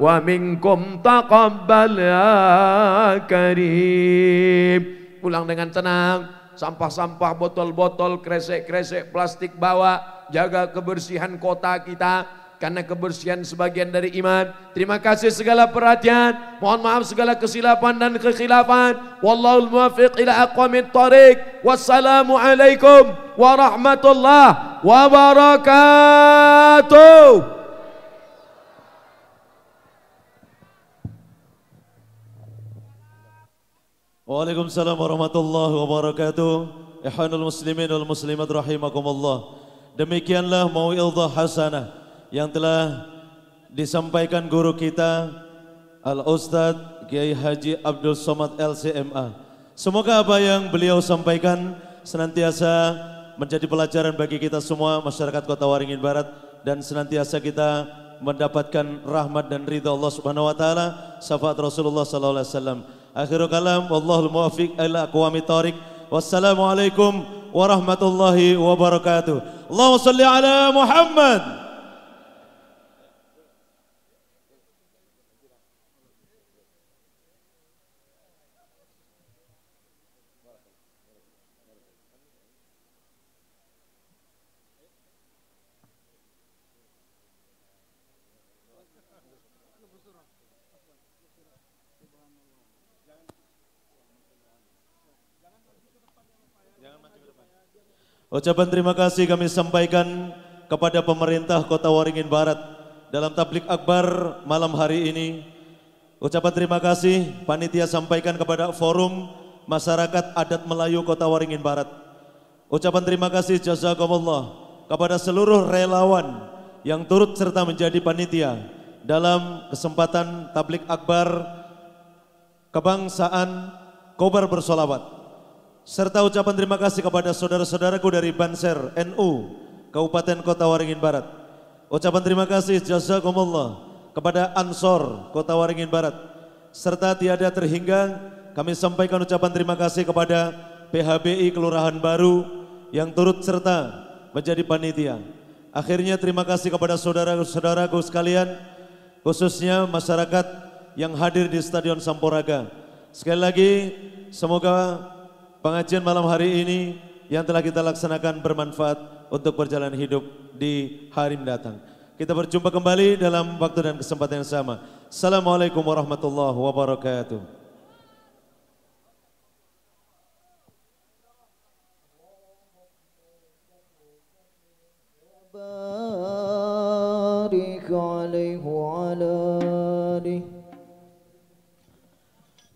ومنكم تقبل يا كريم Pulang dengan tenang sampah-sampah botol-botol, kresek-kresek plastik bawa, jaga kebersihan kota kita, karena kebersihan sebagian dari iman. Terima kasih segala perhatian. Mohon maaf segala kesilapan dan kekhilafan. wallahu muwaffiq ila aqwamit wassalamu alaikum warahmatullahi wabarakatuh. Waalaikumsalam warahmatullahi wabarakatuh. Ihanul muslimin wal muslimat rahimakumullah. Demikianlah mau'izah hasanah yang telah disampaikan guru kita Al-Ustaz Kiai Haji Abdul Somad LCMA. Semoga apa yang beliau sampaikan senantiasa menjadi pelajaran bagi kita semua masyarakat Kota Waringin Barat dan senantiasa kita mendapatkan rahmat dan ridha Allah Subhanahu wa taala, syafaat Rasulullah sallallahu alaihi wasallam. آخر كلام والله الموفق إلى أقوام طارق والسلام عليكم ورحمة الله وبركاته اللهم صل على محمد سبحان الله Ucapan terima kasih kami sampaikan kepada pemerintah Kota Waringin Barat dalam tablik akbar malam hari ini. Ucapan terima kasih panitia sampaikan kepada forum masyarakat adat Melayu Kota Waringin Barat. Ucapan terima kasih jazakumullah kepada seluruh relawan yang turut serta menjadi panitia dalam kesempatan tablik akbar kebangsaan Kobar bersolawat serta ucapan terima kasih kepada saudara-saudaraku dari Banser NU Kabupaten Kota Waringin Barat. Ucapan terima kasih jazakumullah kepada Ansor Kota Waringin Barat serta tiada terhingga kami sampaikan ucapan terima kasih kepada PHBI Kelurahan Baru yang turut serta menjadi panitia. Akhirnya terima kasih kepada saudara-saudaraku sekalian khususnya masyarakat yang hadir di Stadion Samporaga. Sekali lagi, semoga pengajian malam hari ini yang telah kita laksanakan bermanfaat untuk perjalanan hidup di hari mendatang. Kita berjumpa kembali dalam waktu dan kesempatan yang sama. Assalamualaikum warahmatullahi wabarakatuh. بارك عليه وعلى آله